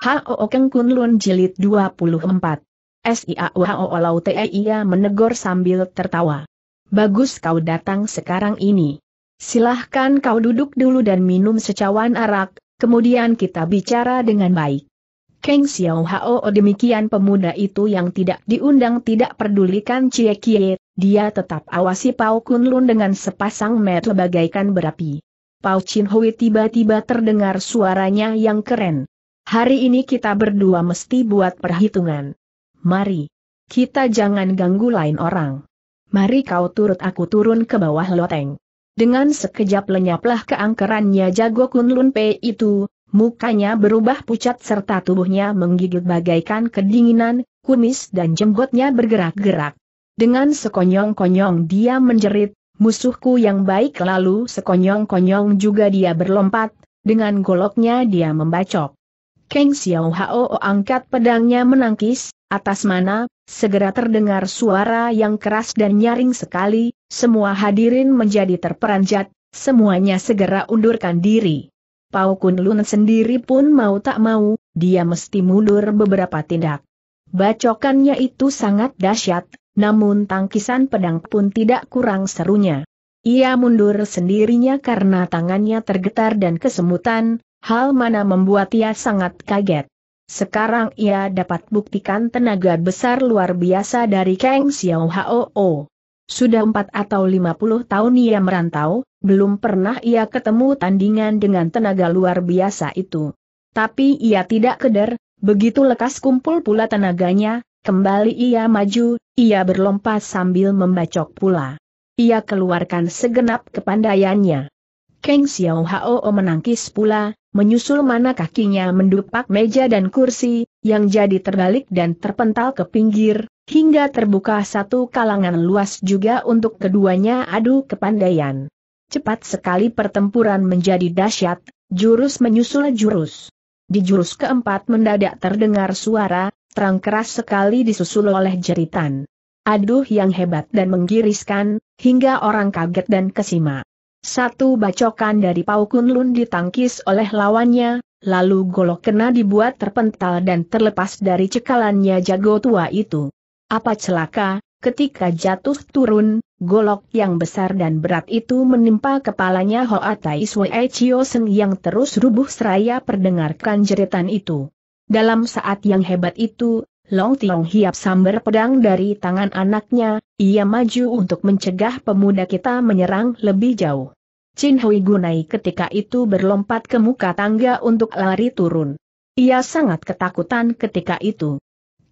Hao Keng Kun Lun Jilid 24. Siao Lau ia menegur sambil tertawa. Bagus kau datang sekarang ini. Silahkan kau duduk dulu dan minum secawan arak, kemudian kita bicara dengan baik. Keng Xiao Hao oh, demikian pemuda itu yang tidak diundang tidak pedulikan Cie Kie, dia tetap awasi Pao Kunlun dengan sepasang mata bagaikan berapi. Pao Chin Hui tiba-tiba terdengar suaranya yang keren. Hari ini kita berdua mesti buat perhitungan. Mari. Kita jangan ganggu lain orang. Mari kau turut aku turun ke bawah loteng. Dengan sekejap lenyaplah keangkerannya Jago Kunlun P itu, mukanya berubah pucat serta tubuhnya menggigit bagaikan kedinginan, kumis dan jenggotnya bergerak-gerak. Dengan sekonyong-konyong dia menjerit, musuhku yang baik lalu sekonyong-konyong juga dia berlompat, dengan goloknya dia membacok. Keng Xiao Hao angkat pedangnya menangkis, atas mana, segera terdengar suara yang keras dan nyaring sekali, semua hadirin menjadi terperanjat, semuanya segera undurkan diri. Pau Kun Lun sendiri pun mau tak mau, dia mesti mundur beberapa tindak. Bacokannya itu sangat dahsyat, namun tangkisan pedang pun tidak kurang serunya. Ia mundur sendirinya karena tangannya tergetar dan kesemutan, hal mana membuat ia sangat kaget. Sekarang ia dapat buktikan tenaga besar luar biasa dari Kang Xiao Hao. Sudah empat atau lima puluh tahun ia merantau, belum pernah ia ketemu tandingan dengan tenaga luar biasa itu. Tapi ia tidak keder, begitu lekas kumpul pula tenaganya, kembali ia maju, ia berlompat sambil membacok pula. Ia keluarkan segenap kepandaiannya. Kang Xiao Hao menangkis pula, menyusul mana kakinya mendupak meja dan kursi, yang jadi terbalik dan terpental ke pinggir, hingga terbuka satu kalangan luas juga untuk keduanya adu kepandaian. Cepat sekali pertempuran menjadi dahsyat, jurus menyusul jurus. Di jurus keempat mendadak terdengar suara, terang keras sekali disusul oleh jeritan. Aduh yang hebat dan menggiriskan, hingga orang kaget dan kesima. Satu bacokan dari Pau Kunlun ditangkis oleh lawannya, lalu golok kena dibuat terpental dan terlepas dari cekalannya jago tua itu. Apa celaka, ketika jatuh turun, golok yang besar dan berat itu menimpa kepalanya Hoatai Sue Seng yang terus rubuh seraya perdengarkan jeritan itu. Dalam saat yang hebat itu, Long Tiong hiap sambar pedang dari tangan anaknya, ia maju untuk mencegah pemuda kita menyerang lebih jauh. Chin Hui Gunai ketika itu berlompat ke muka tangga untuk lari turun. Ia sangat ketakutan ketika itu.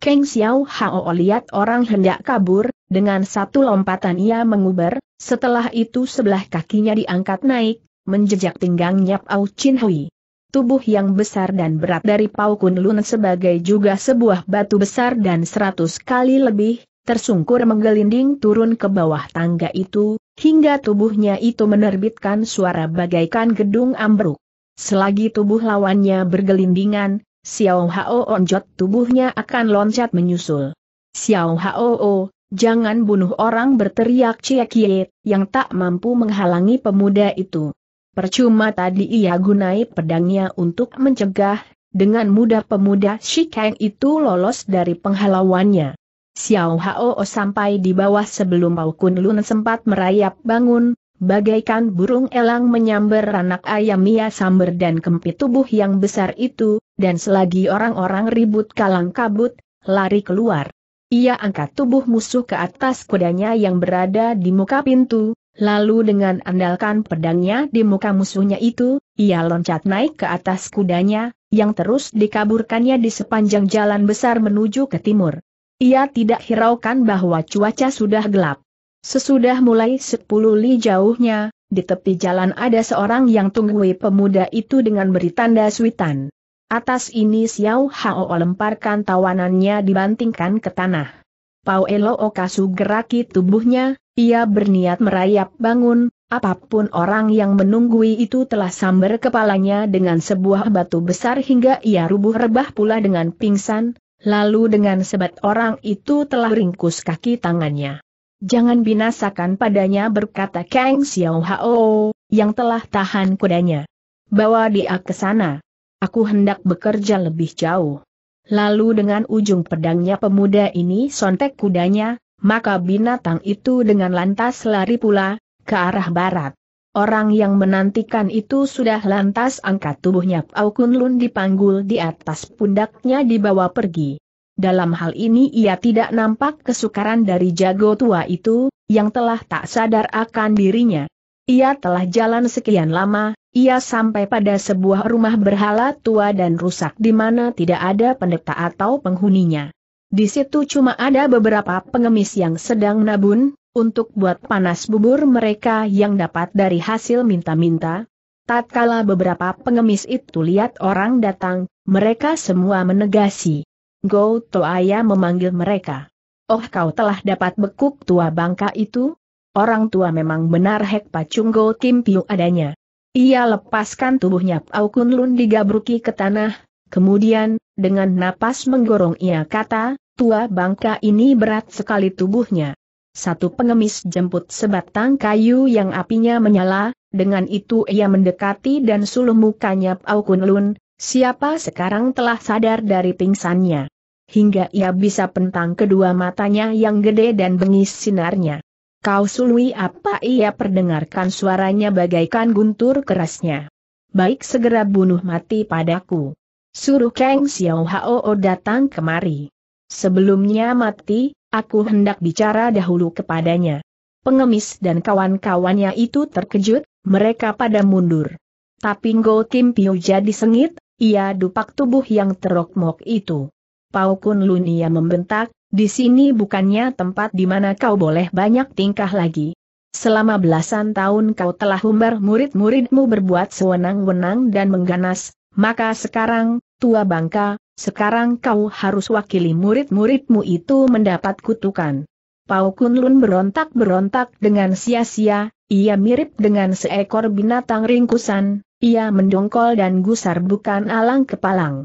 Kang Xiao Hao lihat orang hendak kabur, dengan satu lompatan ia menguber, setelah itu sebelah kakinya diangkat naik, menjejak pinggangnya Pao Chin Hui. Tubuh yang besar dan berat dari Pau Kun Lun sebagai juga sebuah batu besar dan seratus kali lebih, tersungkur menggelinding turun ke bawah tangga itu, hingga tubuhnya itu menerbitkan suara bagaikan gedung ambruk. Selagi tubuh lawannya bergelindingan, Xiao Hao onjot tubuhnya akan loncat menyusul. Xiao Hao, jangan bunuh orang berteriak Cie Kie, yang tak mampu menghalangi pemuda itu. Percuma tadi ia gunai pedangnya untuk mencegah, dengan mudah pemuda Shikeng itu lolos dari penghalauannya. Xiao Hao sampai di bawah sebelum Pau Kun Lun sempat merayap bangun, bagaikan burung elang menyambar anak ayam Mia Samber dan kempit tubuh yang besar itu, dan selagi orang-orang ribut kalang kabut, lari keluar. Ia angkat tubuh musuh ke atas kudanya yang berada di muka pintu, lalu dengan andalkan pedangnya di muka musuhnya itu, ia loncat naik ke atas kudanya, yang terus dikaburkannya di sepanjang jalan besar menuju ke timur. Ia tidak hiraukan bahwa cuaca sudah gelap. Sesudah mulai sepuluh li jauhnya, di tepi jalan ada seorang yang tunggui pemuda itu dengan beri tanda suitan. Atas ini Xiao Hao lemparkan tawanannya dibantingkan ke tanah. Pau Elo Okasu geraki tubuhnya, ia berniat merayap bangun, apapun orang yang menunggui itu telah sambar kepalanya dengan sebuah batu besar hingga ia rubuh rebah pula dengan pingsan, Lalu dengan sebat orang itu telah ringkus kaki tangannya. Jangan binasakan padanya berkata Kang Xiao Hao, yang telah tahan kudanya. Bawa dia ke sana. Aku hendak bekerja lebih jauh. Lalu dengan ujung pedangnya pemuda ini sontek kudanya, maka binatang itu dengan lantas lari pula, ke arah barat. Orang yang menantikan itu sudah lantas angkat tubuhnya Pau Kun Lun dipanggul di atas pundaknya dibawa pergi. Dalam hal ini ia tidak nampak kesukaran dari jago tua itu, yang telah tak sadar akan dirinya. Ia telah jalan sekian lama, ia sampai pada sebuah rumah berhala tua dan rusak di mana tidak ada pendeta atau penghuninya. Di situ cuma ada beberapa pengemis yang sedang nabun, untuk buat panas bubur mereka yang dapat dari hasil minta-minta. Tatkala beberapa pengemis itu lihat orang datang, mereka semua menegasi. Go Toaya memanggil mereka. Oh kau telah dapat bekuk tua bangka itu? Orang tua memang benar hek pacung Go Kim Piu adanya. Ia lepaskan tubuhnya Pau Kun Lun digabruki ke tanah, kemudian, dengan napas menggorong ia kata, tua bangka ini berat sekali tubuhnya satu pengemis jemput sebatang kayu yang apinya menyala, dengan itu ia mendekati dan suluh mukanya Pau Kun Lun, siapa sekarang telah sadar dari pingsannya. Hingga ia bisa pentang kedua matanya yang gede dan bengis sinarnya. Kau sului apa ia perdengarkan suaranya bagaikan guntur kerasnya. Baik segera bunuh mati padaku. Suruh Kang Xiao Hao datang kemari. Sebelumnya mati, Aku hendak bicara dahulu kepadanya. Pengemis dan kawan-kawannya itu terkejut, mereka pada mundur. Tapi Ngo Kim Piu jadi sengit, ia dupak tubuh yang terokmok itu. Pau Kun Lunia membentak, di sini bukannya tempat di mana kau boleh banyak tingkah lagi. Selama belasan tahun kau telah umbar murid-muridmu berbuat sewenang-wenang dan mengganas, maka sekarang, tua bangka, sekarang kau harus wakili murid-muridmu itu mendapat kutukan. Pau Kunlun berontak-berontak dengan sia-sia, ia mirip dengan seekor binatang ringkusan, ia mendongkol dan gusar bukan alang kepalang.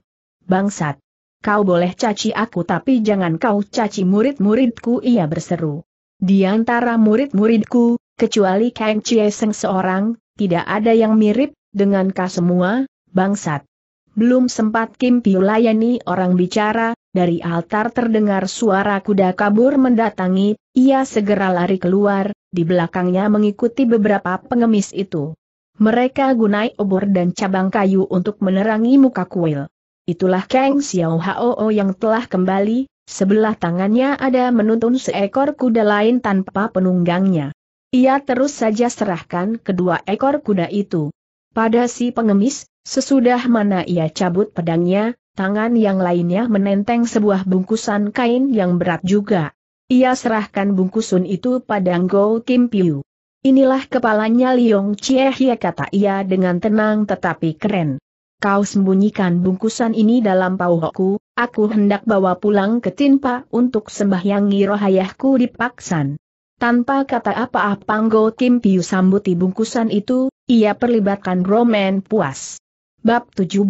Bangsat! Kau boleh caci aku tapi jangan kau caci murid-muridku ia berseru. Di antara murid-muridku, kecuali Kang Chieseng seorang, tidak ada yang mirip, dengan kau semua, bangsat. Belum sempat Kim Piu layani orang bicara, dari altar terdengar suara kuda kabur mendatangi, ia segera lari keluar, di belakangnya mengikuti beberapa pengemis itu. Mereka gunai obor dan cabang kayu untuk menerangi muka kuil. Itulah Kang Xiao Hao yang telah kembali, sebelah tangannya ada menuntun seekor kuda lain tanpa penunggangnya. Ia terus saja serahkan kedua ekor kuda itu pada si pengemis, sesudah mana ia cabut pedangnya, tangan yang lainnya menenteng sebuah bungkusan kain yang berat juga. Ia serahkan bungkusan itu pada Go Kim Piu. Inilah kepalanya Liong Chie Hie kata ia dengan tenang tetapi keren. Kau sembunyikan bungkusan ini dalam pauhoku, aku hendak bawa pulang ke Tinpa untuk sembahyangi rohayahku di Paksan. Tanpa kata apa-apa Go Kim Piu sambuti bungkusan itu, ia perlibatkan Roman puas. Bab 17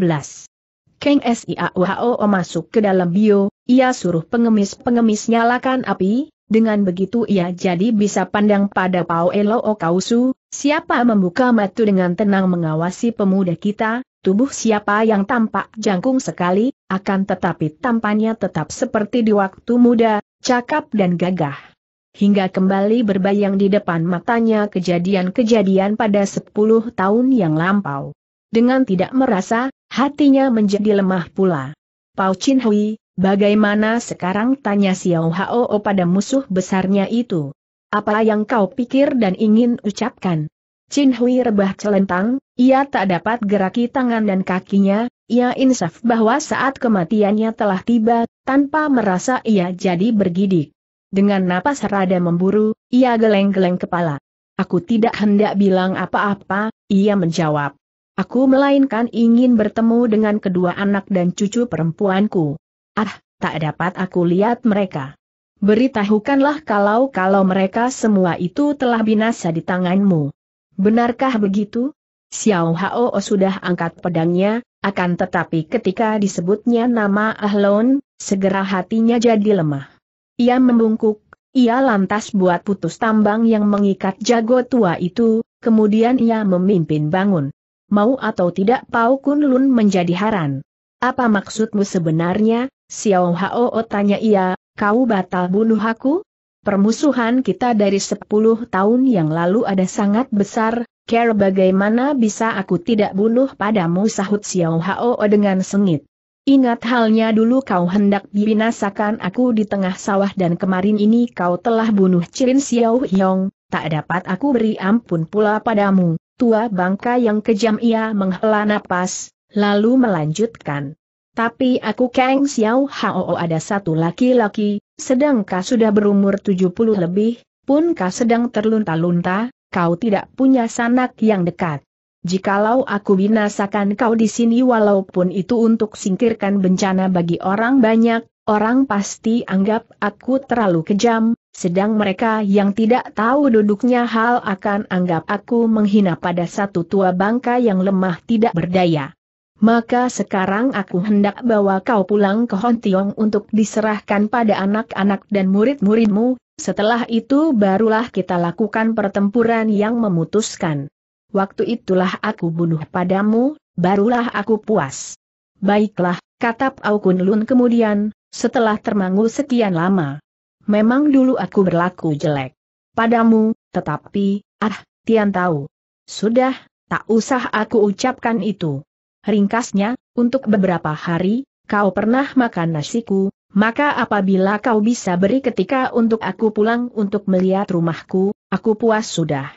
Kang Siauho masuk ke dalam bio, ia suruh pengemis-pengemis nyalakan api, dengan begitu ia jadi bisa pandang pada Pao Elo Kausu, siapa membuka mata dengan tenang mengawasi pemuda kita, tubuh siapa yang tampak jangkung sekali, akan tetapi tampannya tetap seperti di waktu muda, cakap dan gagah hingga kembali berbayang di depan matanya kejadian-kejadian pada 10 tahun yang lampau. Dengan tidak merasa, hatinya menjadi lemah pula. Pau Chin Hui, bagaimana sekarang tanya Xiao Hao pada musuh besarnya itu? Apa yang kau pikir dan ingin ucapkan? Chin Hui rebah celentang, ia tak dapat geraki tangan dan kakinya, ia insaf bahwa saat kematiannya telah tiba, tanpa merasa ia jadi bergidik. Dengan napas rada memburu, ia geleng-geleng kepala. Aku tidak hendak bilang apa-apa, ia menjawab. Aku melainkan ingin bertemu dengan kedua anak dan cucu perempuanku. Ah, tak dapat aku lihat mereka. Beritahukanlah kalau-kalau mereka semua itu telah binasa di tanganmu. Benarkah begitu? Xiao Hao sudah angkat pedangnya, akan tetapi ketika disebutnya nama Ahlon, segera hatinya jadi lemah. Ia membungkuk, ia lantas buat putus tambang yang mengikat jago tua itu, kemudian ia memimpin bangun. Mau atau tidak Pau Kun Lun menjadi haran. Apa maksudmu sebenarnya, Xiao Hao tanya ia, kau batal bunuh aku? Permusuhan kita dari sepuluh tahun yang lalu ada sangat besar, care bagaimana bisa aku tidak bunuh padamu sahut Xiao Hao dengan sengit. Ingat halnya dulu kau hendak binasakan aku di tengah sawah dan kemarin ini kau telah bunuh Cirin Xiao Hiong. tak dapat aku beri ampun pula padamu. Tua bangka yang kejam ia menghela napas, lalu melanjutkan. Tapi aku Kang Xiao Hao ada satu laki-laki, sedang kau sudah berumur 70 lebih, pun kau sedang terlunta-lunta, kau tidak punya sanak yang dekat. Jikalau aku binasakan kau di sini walaupun itu untuk singkirkan bencana bagi orang banyak, orang pasti anggap aku terlalu kejam, sedang mereka yang tidak tahu duduknya hal akan anggap aku menghina pada satu tua bangka yang lemah tidak berdaya. Maka sekarang aku hendak bawa kau pulang ke Hontiong untuk diserahkan pada anak-anak dan murid-muridmu, setelah itu barulah kita lakukan pertempuran yang memutuskan waktu itulah aku bunuh padamu, barulah aku puas. Baiklah, kata Pau Kun Lun kemudian, setelah termangu sekian lama. Memang dulu aku berlaku jelek. Padamu, tetapi, ah, Tian tahu. Sudah, tak usah aku ucapkan itu. Ringkasnya, untuk beberapa hari, kau pernah makan nasiku, maka apabila kau bisa beri ketika untuk aku pulang untuk melihat rumahku, aku puas sudah.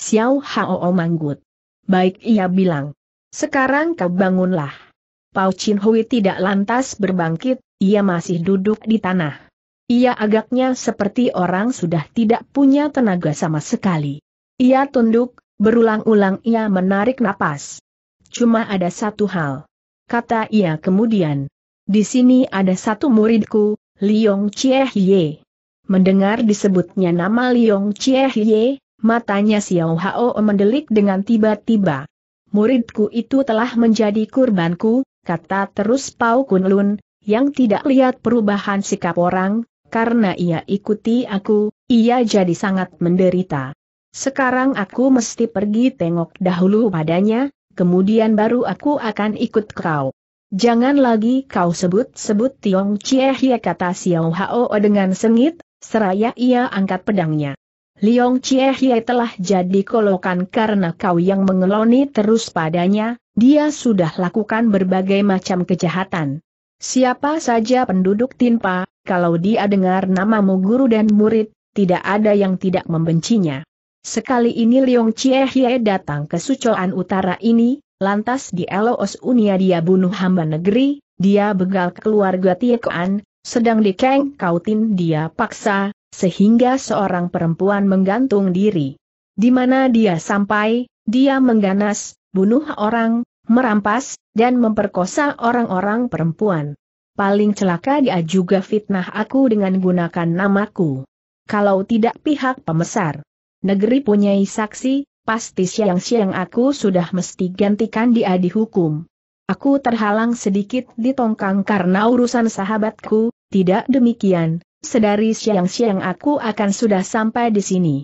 Xiao Hao manggut. Baik ia bilang. Sekarang kau bangunlah. Pao Chin Hui tidak lantas berbangkit, ia masih duduk di tanah. Ia agaknya seperti orang sudah tidak punya tenaga sama sekali. Ia tunduk, berulang-ulang ia menarik napas. Cuma ada satu hal. Kata ia kemudian. Di sini ada satu muridku, Liong Chie Ye. Mendengar disebutnya nama Liong Chie Ye, Matanya Xiao Hao mendelik dengan tiba-tiba. Muridku itu telah menjadi kurbanku, kata terus Pau Kunlun, yang tidak lihat perubahan sikap orang, karena ia ikuti aku, ia jadi sangat menderita. Sekarang aku mesti pergi tengok dahulu padanya, kemudian baru aku akan ikut kau. Jangan lagi kau sebut-sebut Tiong Chie Hie kata Xiao Hao dengan sengit, seraya ia angkat pedangnya. Liong Chie Hie telah jadi kolokan karena kau yang mengeloni terus padanya, dia sudah lakukan berbagai macam kejahatan. Siapa saja penduduk Tinpa, kalau dia dengar namamu guru dan murid, tidak ada yang tidak membencinya. Sekali ini Liong Chie Hie datang ke Sucoan Utara ini, lantas di Eloos Unia dia bunuh hamba negeri, dia begal keluarga Tiekoan, sedang di Kang Kautin dia paksa, sehingga seorang perempuan menggantung diri. Di mana dia sampai, dia mengganas, bunuh orang, merampas, dan memperkosa orang-orang perempuan. Paling celaka dia juga fitnah aku dengan gunakan namaku. Kalau tidak pihak pemesar negeri punya saksi, pasti siang-siang aku sudah mesti gantikan dia dihukum. Aku terhalang sedikit di tongkang karena urusan sahabatku, tidak demikian, sedari siang-siang aku akan sudah sampai di sini.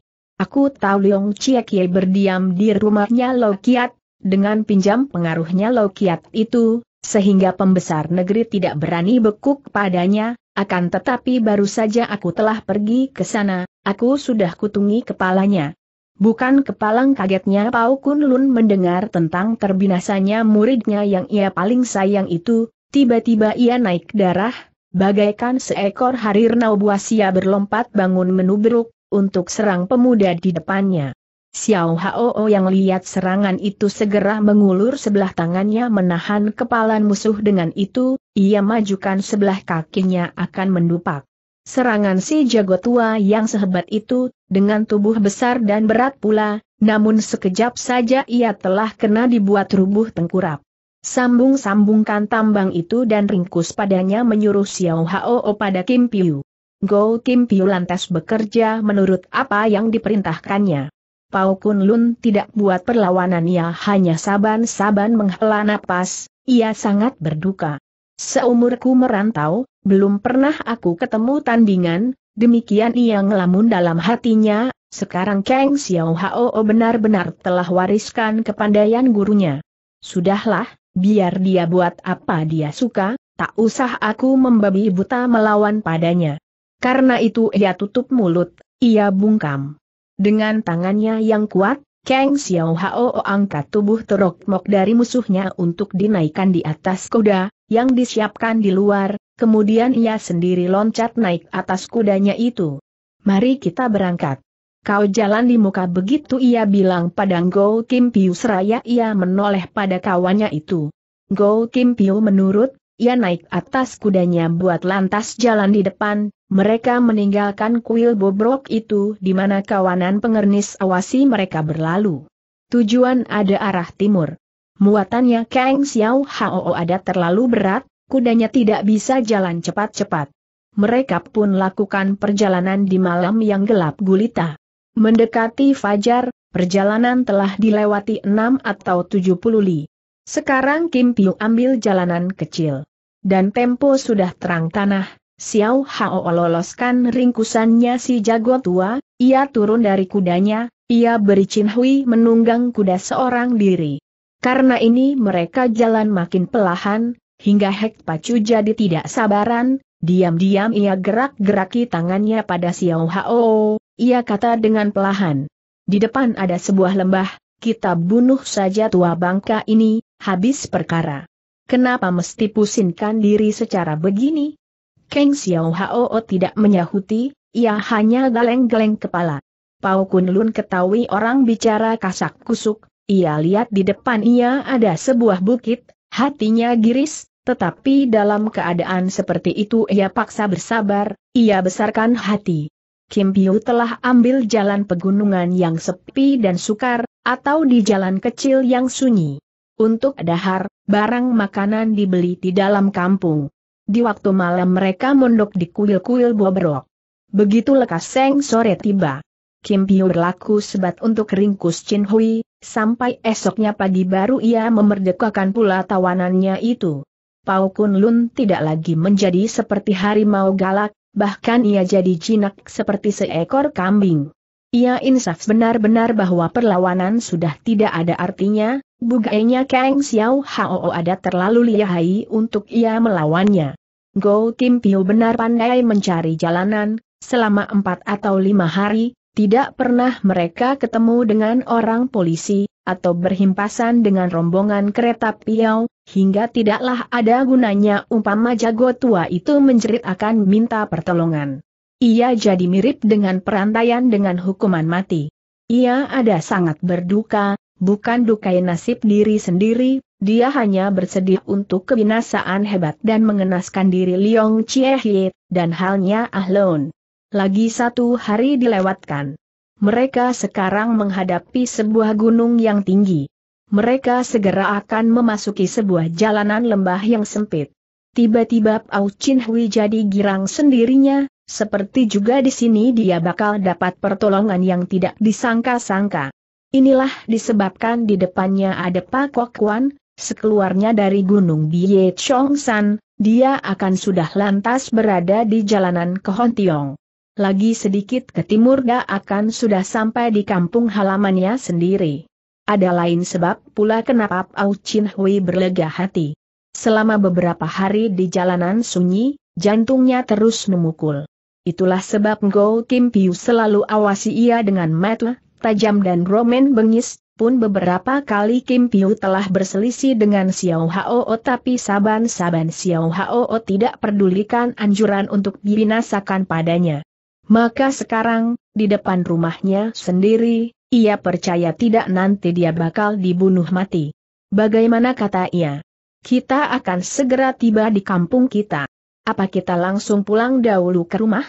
Aku tahu Leong Chia Kie berdiam di rumahnya Lo Kiat, dengan pinjam pengaruhnya Lo Kiat itu, sehingga pembesar negeri tidak berani bekuk padanya, akan tetapi baru saja aku telah pergi ke sana, aku sudah kutungi kepalanya. Bukan kepalang kagetnya Pau Kun Lun mendengar tentang terbinasanya muridnya yang ia paling sayang itu, tiba-tiba ia naik darah, Bagaikan seekor harimau ia berlompat bangun menubruk, untuk serang pemuda di depannya. Xiao Hao yang lihat serangan itu segera mengulur sebelah tangannya menahan kepalan musuh dengan itu, ia majukan sebelah kakinya akan mendupak. Serangan si jago tua yang sehebat itu, dengan tubuh besar dan berat pula, namun sekejap saja ia telah kena dibuat rubuh tengkurap. Sambung-sambungkan tambang itu dan ringkus padanya menyuruh Xiao Hao pada Kim Piu. Go Kim Piu lantas bekerja menurut apa yang diperintahkannya. Pau Kun Lun tidak buat perlawanan ia hanya saban-saban menghela napas, ia sangat berduka. Seumurku merantau, belum pernah aku ketemu tandingan, demikian ia ngelamun dalam hatinya, sekarang Kang Xiao Hao benar-benar telah wariskan kepandaian gurunya. Sudahlah, Biar dia buat apa dia suka, tak usah aku membabi buta melawan padanya. Karena itu ia tutup mulut, ia bungkam. Dengan tangannya yang kuat, Kang Xiao Hao angkat tubuh Terok Mok dari musuhnya untuk dinaikkan di atas kuda, yang disiapkan di luar, kemudian ia sendiri loncat naik atas kudanya itu. Mari kita berangkat. Kau jalan di muka begitu ia bilang pada Go Kim Piu seraya ia menoleh pada kawannya itu. Go Kim Piu menurut, ia naik atas kudanya buat lantas jalan di depan, mereka meninggalkan kuil bobrok itu di mana kawanan pengernis awasi mereka berlalu. Tujuan ada arah timur. Muatannya Kang Xiao Hao ada terlalu berat, kudanya tidak bisa jalan cepat-cepat. Mereka pun lakukan perjalanan di malam yang gelap gulita. Mendekati Fajar, perjalanan telah dilewati enam atau 70 li. Sekarang Kim Piu ambil jalanan kecil. Dan tempo sudah terang tanah, Xiao Hao loloskan ringkusannya si jago tua, ia turun dari kudanya, ia beri Chin Hui menunggang kuda seorang diri. Karena ini mereka jalan makin pelahan, hingga Hek Pacu jadi tidak sabaran, diam-diam ia gerak-geraki tangannya pada Xiao Hao, ia kata dengan pelahan. Di depan ada sebuah lembah, kita bunuh saja tua bangka ini, habis perkara. Kenapa mesti pusingkan diri secara begini? Keng Xiao Hao tidak menyahuti, ia hanya geleng-geleng kepala. Pau Kun Lun ketahui orang bicara kasak kusuk, ia lihat di depan ia ada sebuah bukit, hatinya giris, tetapi dalam keadaan seperti itu ia paksa bersabar, ia besarkan hati. Kim Biu telah ambil jalan pegunungan yang sepi dan sukar, atau di jalan kecil yang sunyi. Untuk dahar, barang makanan dibeli di dalam kampung. Di waktu malam mereka mondok di kuil-kuil bobrok. Begitu lekas seng sore tiba. Kim Piu berlaku sebat untuk ringkus Chin Hui, sampai esoknya pagi baru ia memerdekakan pula tawanannya itu. Pau Kun Lun tidak lagi menjadi seperti harimau galak, bahkan ia jadi jinak seperti seekor kambing. Ia insaf benar-benar bahwa perlawanan sudah tidak ada artinya, bugainya Kang Xiao Hao ada terlalu lihai untuk ia melawannya. Go Tim Piu benar pandai mencari jalanan, selama empat atau lima hari, tidak pernah mereka ketemu dengan orang polisi, atau berhimpasan dengan rombongan kereta piau, hingga tidaklah ada gunanya umpama jago tua itu menjerit akan minta pertolongan. Ia jadi mirip dengan perantaian dengan hukuman mati. Ia ada sangat berduka, bukan dukai nasib diri sendiri, dia hanya bersedih untuk kebinasaan hebat dan mengenaskan diri Liong Chie dan halnya Ahlon. Lagi satu hari dilewatkan. Mereka sekarang menghadapi sebuah gunung yang tinggi. Mereka segera akan memasuki sebuah jalanan lembah yang sempit. Tiba-tiba Pau Chin Hui jadi girang sendirinya, seperti juga di sini dia bakal dapat pertolongan yang tidak disangka-sangka. Inilah disebabkan di depannya ada Pak Kok Kwan, sekeluarnya dari Gunung Bie Chong San, dia akan sudah lantas berada di jalanan ke Kehontiong lagi sedikit ke timur dia akan sudah sampai di kampung halamannya sendiri. Ada lain sebab pula kenapa Pao Chin Hui berlega hati. Selama beberapa hari di jalanan sunyi, jantungnya terus memukul. Itulah sebab Ngo Kim Piu selalu awasi ia dengan mata tajam dan romen bengis, pun beberapa kali Kim Piu telah berselisih dengan Xiao Hao tapi saban-saban Xiao Hao tidak pedulikan anjuran untuk dibinasakan padanya. Maka sekarang, di depan rumahnya sendiri, ia percaya tidak nanti dia bakal dibunuh mati. Bagaimana kata ia? Kita akan segera tiba di kampung kita. Apa kita langsung pulang dahulu ke rumah?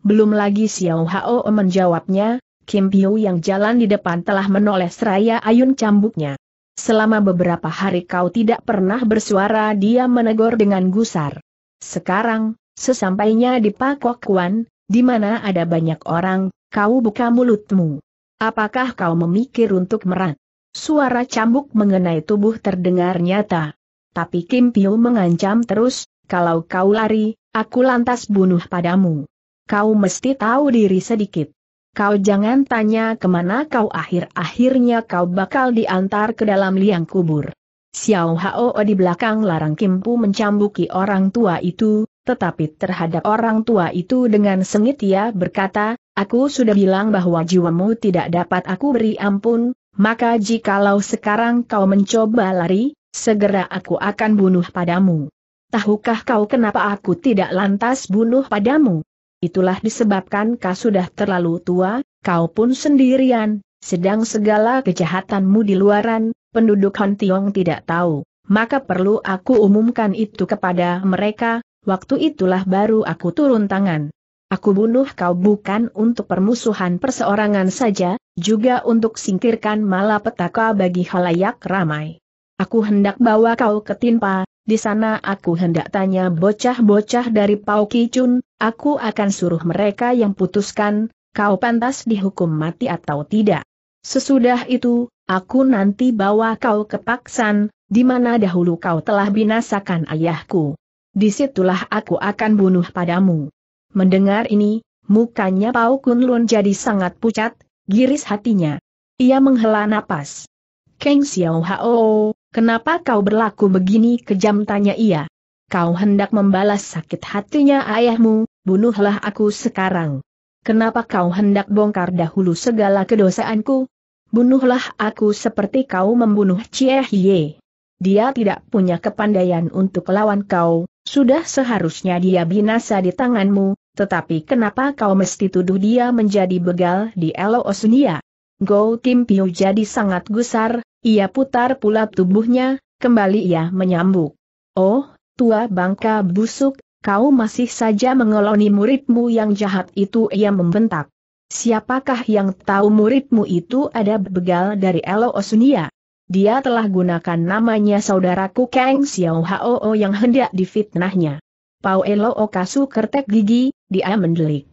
Belum lagi Xiao Hao menjawabnya, Kim Piu yang jalan di depan telah menoleh seraya ayun cambuknya. Selama beberapa hari kau tidak pernah bersuara dia menegur dengan gusar. Sekarang, sesampainya di Pakok Kuan, di mana ada banyak orang, kau buka mulutmu. Apakah kau memikir untuk merat? Suara cambuk mengenai tubuh terdengar nyata. Tapi Kim Piu mengancam terus, kalau kau lari, aku lantas bunuh padamu. Kau mesti tahu diri sedikit. Kau jangan tanya kemana kau akhir-akhirnya kau bakal diantar ke dalam liang kubur. Xiao Hao di belakang larang Kim Pu mencambuki orang tua itu, tetapi terhadap orang tua itu dengan sengit ia berkata, Aku sudah bilang bahwa jiwamu tidak dapat aku beri ampun, maka jikalau sekarang kau mencoba lari, segera aku akan bunuh padamu. Tahukah kau kenapa aku tidak lantas bunuh padamu? Itulah disebabkan kau sudah terlalu tua, kau pun sendirian, sedang segala kejahatanmu di luaran, penduduk Hon Tiong tidak tahu, maka perlu aku umumkan itu kepada mereka, waktu itulah baru aku turun tangan. Aku bunuh kau bukan untuk permusuhan perseorangan saja, juga untuk singkirkan malapetaka bagi halayak ramai. Aku hendak bawa kau ke Tinpa, di sana aku hendak tanya bocah-bocah dari Pau Kicun, aku akan suruh mereka yang putuskan, kau pantas dihukum mati atau tidak. Sesudah itu, aku nanti bawa kau ke Paksan, di mana dahulu kau telah binasakan ayahku disitulah aku akan bunuh padamu. Mendengar ini, mukanya Pau Kunlun jadi sangat pucat, giris hatinya. Ia menghela napas. Keng Xiao Hao, kenapa kau berlaku begini kejam tanya ia. Kau hendak membalas sakit hatinya ayahmu, bunuhlah aku sekarang. Kenapa kau hendak bongkar dahulu segala kedosaanku? Bunuhlah aku seperti kau membunuh Cie Hie dia tidak punya kepandaian untuk lawan kau, sudah seharusnya dia binasa di tanganmu, tetapi kenapa kau mesti tuduh dia menjadi begal di Elo Osunia? Go Kim Piu jadi sangat gusar, ia putar pula tubuhnya, kembali ia menyambuk. Oh, tua bangka busuk, kau masih saja mengeloni muridmu yang jahat itu ia membentak. Siapakah yang tahu muridmu itu ada begal dari Elo Osunia? Dia telah gunakan namanya saudaraku Kang Xiao Hao yang hendak difitnahnya. Pau Elo Okasu kertek gigi, dia mendelik.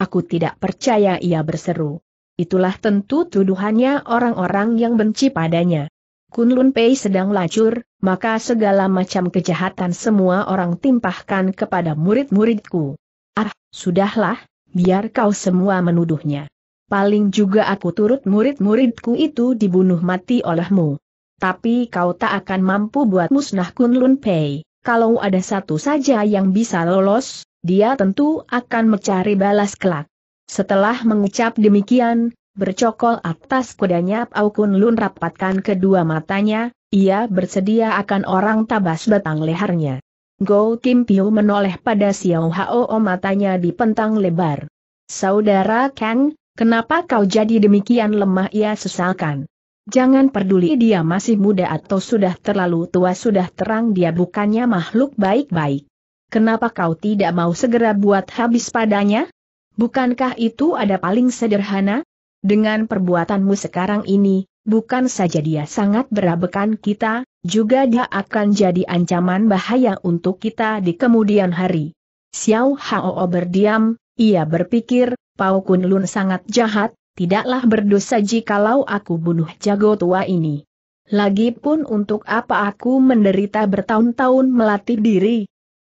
Aku tidak percaya ia berseru. Itulah tentu tuduhannya orang-orang yang benci padanya. Kunlun Pei sedang lacur, maka segala macam kejahatan semua orang timpahkan kepada murid-muridku. Ah, sudahlah, biar kau semua menuduhnya paling juga aku turut murid-muridku itu dibunuh mati olehmu. Tapi kau tak akan mampu buat musnah Kunlun Pei. Kalau ada satu saja yang bisa lolos, dia tentu akan mencari balas kelak. Setelah mengucap demikian, bercokol atas kudanya Pau Lun rapatkan kedua matanya, ia bersedia akan orang tabas batang lehernya. Go Kim Piu menoleh pada Xiao Hao matanya dipentang lebar. Saudara Kang, Kenapa kau jadi demikian lemah ia sesalkan. Jangan peduli dia masih muda atau sudah terlalu tua sudah terang dia bukannya makhluk baik-baik. Kenapa kau tidak mau segera buat habis padanya? Bukankah itu ada paling sederhana? Dengan perbuatanmu sekarang ini, bukan saja dia sangat berabekan kita, juga dia akan jadi ancaman bahaya untuk kita di kemudian hari. Xiao Hao berdiam, ia berpikir, Pau Kun Lun sangat jahat, tidaklah berdosa jikalau aku bunuh jago tua ini. Lagipun untuk apa aku menderita bertahun-tahun melatih diri?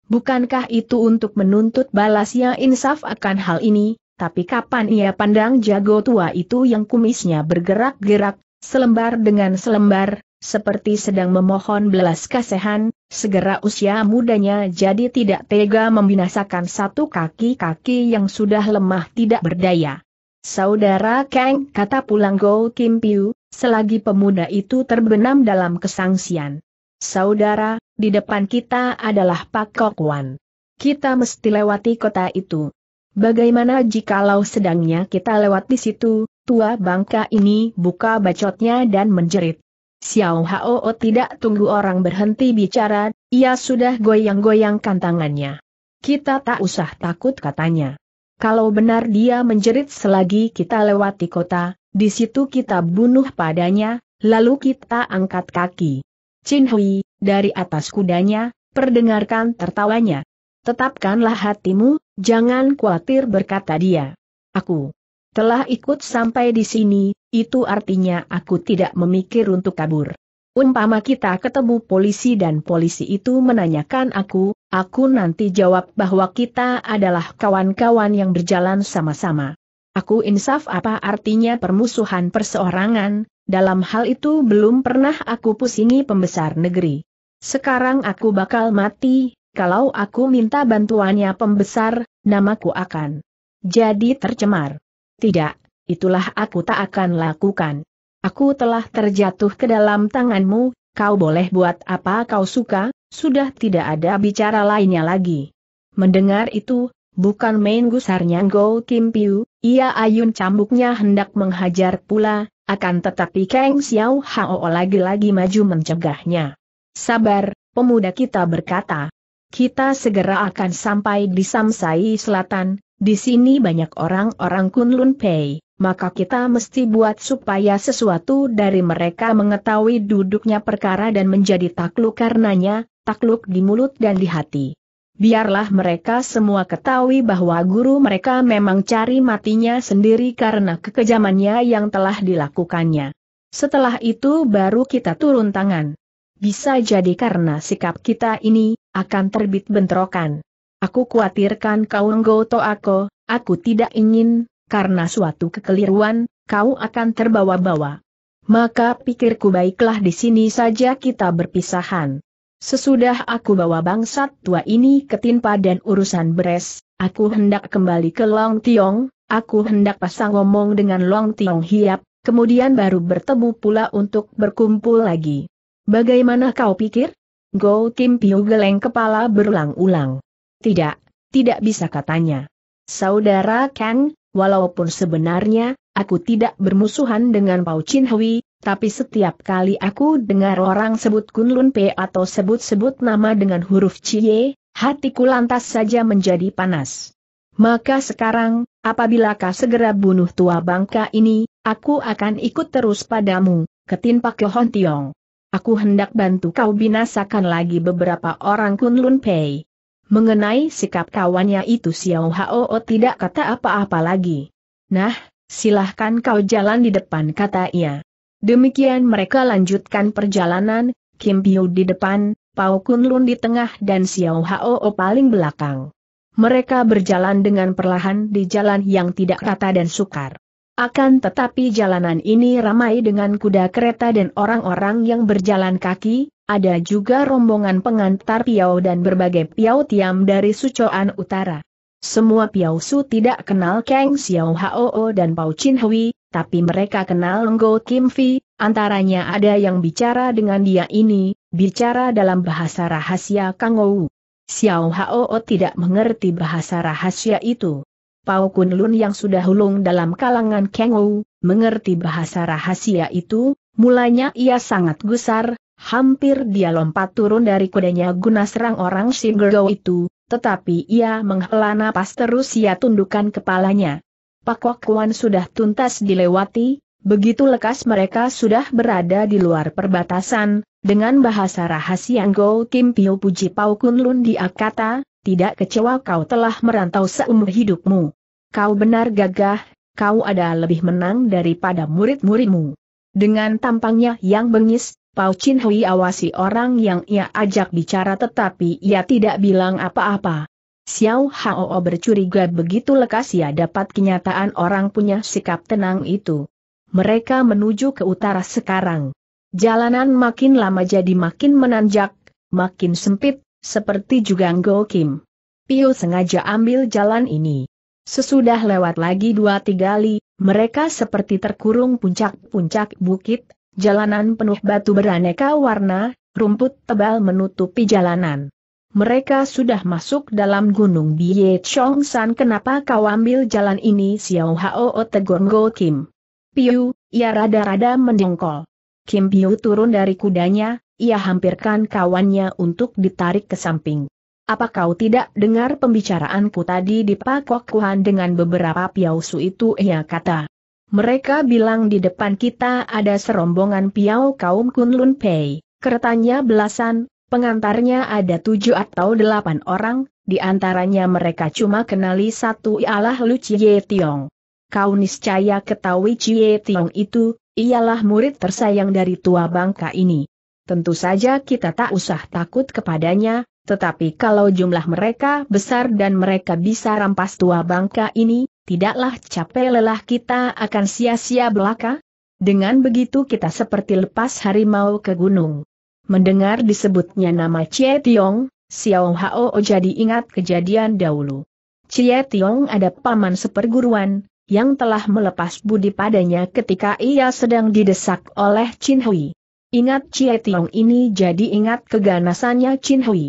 Bukankah itu untuk menuntut balasnya insaf akan hal ini, tapi kapan ia pandang jago tua itu yang kumisnya bergerak-gerak, selembar dengan selembar, seperti sedang memohon belas kasihan, Segera usia mudanya jadi tidak tega membinasakan satu kaki-kaki yang sudah lemah tidak berdaya. Saudara Kang, kata pulang Go Kim Piu, selagi pemuda itu terbenam dalam kesangsian. Saudara, di depan kita adalah Pak Kok Wan. Kita mesti lewati kota itu. Bagaimana jikalau sedangnya kita lewat di situ, tua bangka ini buka bacotnya dan menjerit. Xiao Hao tidak tunggu orang berhenti bicara, ia sudah goyang-goyangkan tangannya. Kita tak usah takut katanya. Kalau benar dia menjerit selagi kita lewati kota, di situ kita bunuh padanya, lalu kita angkat kaki. Chin Hui, dari atas kudanya, perdengarkan tertawanya. Tetapkanlah hatimu, jangan khawatir berkata dia. Aku telah ikut sampai di sini, itu artinya aku tidak memikir untuk kabur. Umpama kita ketemu polisi dan polisi itu menanyakan aku, aku nanti jawab bahwa kita adalah kawan-kawan yang berjalan sama-sama. Aku insaf apa artinya permusuhan perseorangan, dalam hal itu belum pernah aku pusingi pembesar negeri. Sekarang aku bakal mati, kalau aku minta bantuannya pembesar, namaku akan jadi tercemar. Tidak, itulah aku tak akan lakukan. Aku telah terjatuh ke dalam tanganmu, kau boleh buat apa kau suka, sudah tidak ada bicara lainnya lagi. Mendengar itu, bukan main gusarnya Go Kim Piu, ia ayun cambuknya hendak menghajar pula, akan tetapi Kang Xiao Hao lagi-lagi maju mencegahnya. Sabar, pemuda kita berkata. Kita segera akan sampai di Samsai Selatan, di sini banyak orang-orang Kunlun Pei, maka kita mesti buat supaya sesuatu dari mereka mengetahui duduknya perkara dan menjadi takluk karenanya, takluk di mulut dan di hati. Biarlah mereka semua ketahui bahwa guru mereka memang cari matinya sendiri karena kekejamannya yang telah dilakukannya. Setelah itu baru kita turun tangan. Bisa jadi karena sikap kita ini, akan terbit bentrokan. Aku khawatirkan kau nggoto aku, aku tidak ingin, karena suatu kekeliruan, kau akan terbawa-bawa. Maka pikirku baiklah di sini saja kita berpisahan. Sesudah aku bawa bangsat tua ini ke Tinpa dan urusan beres, aku hendak kembali ke Long Tiong, aku hendak pasang ngomong dengan Long Tiong Hiap, kemudian baru bertemu pula untuk berkumpul lagi. Bagaimana kau pikir? Go Kim Piu geleng kepala berulang-ulang. Tidak, tidak bisa katanya. Saudara Kang. walaupun sebenarnya, aku tidak bermusuhan dengan Pau Chin Hui, tapi setiap kali aku dengar orang sebut Kun Lun P atau sebut-sebut nama dengan huruf Cie, hatiku lantas saja menjadi panas. Maka sekarang, apabila kau segera bunuh tua bangka ini, aku akan ikut terus padamu, Pak Yohon Tiong. Aku hendak bantu kau binasakan lagi beberapa orang Kunlun Pei. Mengenai sikap kawannya itu Xiao Hao tidak kata apa-apa lagi. Nah, silahkan kau jalan di depan kata ia. Demikian mereka lanjutkan perjalanan, Kim Piu di depan, Pao Kun Lun di tengah dan Xiao Hao paling belakang. Mereka berjalan dengan perlahan di jalan yang tidak rata dan sukar. Akan tetapi jalanan ini ramai dengan kuda kereta dan orang-orang yang berjalan kaki, ada juga rombongan pengantar piao dan berbagai Piau Tiam dari Sucoan Utara. Semua piao Su tidak kenal Kang Xiao Hoo dan pao Chin Hui, tapi mereka kenal Lenggo Kim Fi, antaranya ada yang bicara dengan dia ini, bicara dalam bahasa rahasia Kang Ou. Xiao Hoo tidak mengerti bahasa rahasia itu. Pao Kun Lun yang sudah hulung dalam kalangan Kang Ou, mengerti bahasa rahasia itu, mulanya ia sangat gusar, Hampir dia lompat turun dari kudanya guna serang orang Shingerdo itu, tetapi ia menghela napas terus ia tundukkan kepalanya. Pakokuan sudah tuntas dilewati, begitu lekas mereka sudah berada di luar perbatasan, dengan bahasa rahasia Go Kim Pio puji Pau Kun Lun dia kata, tidak kecewa kau telah merantau seumur hidupmu. Kau benar gagah, kau ada lebih menang daripada murid-muridmu. Dengan tampangnya yang bengis, Pao Chin Hui awasi orang yang ia ajak bicara tetapi ia tidak bilang apa-apa. Xiao Hao bercuriga begitu lekas ia dapat kenyataan orang punya sikap tenang itu. Mereka menuju ke utara sekarang. Jalanan makin lama jadi makin menanjak, makin sempit, seperti juga Go Kim. Piu sengaja ambil jalan ini. Sesudah lewat lagi dua tiga li, mereka seperti terkurung puncak-puncak bukit, Jalanan penuh batu beraneka warna, rumput tebal menutupi jalanan. Mereka sudah masuk dalam gunung Biye Chong San kenapa kau ambil jalan ini Xiao Hao tegur Go Kim. Piu, ia rada-rada mendengkol. Kim Piu turun dari kudanya, ia hampirkan kawannya untuk ditarik ke samping. Apa kau tidak dengar pembicaraanku tadi di Pakokuhan dengan beberapa piausu itu ia kata. Mereka bilang di depan kita ada serombongan piau kaum Kunlun Pei, keretanya belasan, pengantarnya ada tujuh atau delapan orang, di antaranya mereka cuma kenali satu ialah Lu Chie Tiong. Kau niscaya ketahui Chie Tiong itu, ialah murid tersayang dari tua bangka ini. Tentu saja kita tak usah takut kepadanya, tetapi kalau jumlah mereka besar dan mereka bisa rampas tua bangka ini, tidaklah capek lelah kita akan sia-sia belaka? Dengan begitu kita seperti lepas harimau ke gunung. Mendengar disebutnya nama Chie Tiong, Xiao Hao jadi ingat kejadian dahulu. Chie Tiong ada paman seperguruan, yang telah melepas budi padanya ketika ia sedang didesak oleh Chin Hui. Ingat Chie Tiong ini jadi ingat keganasannya Chin Hui.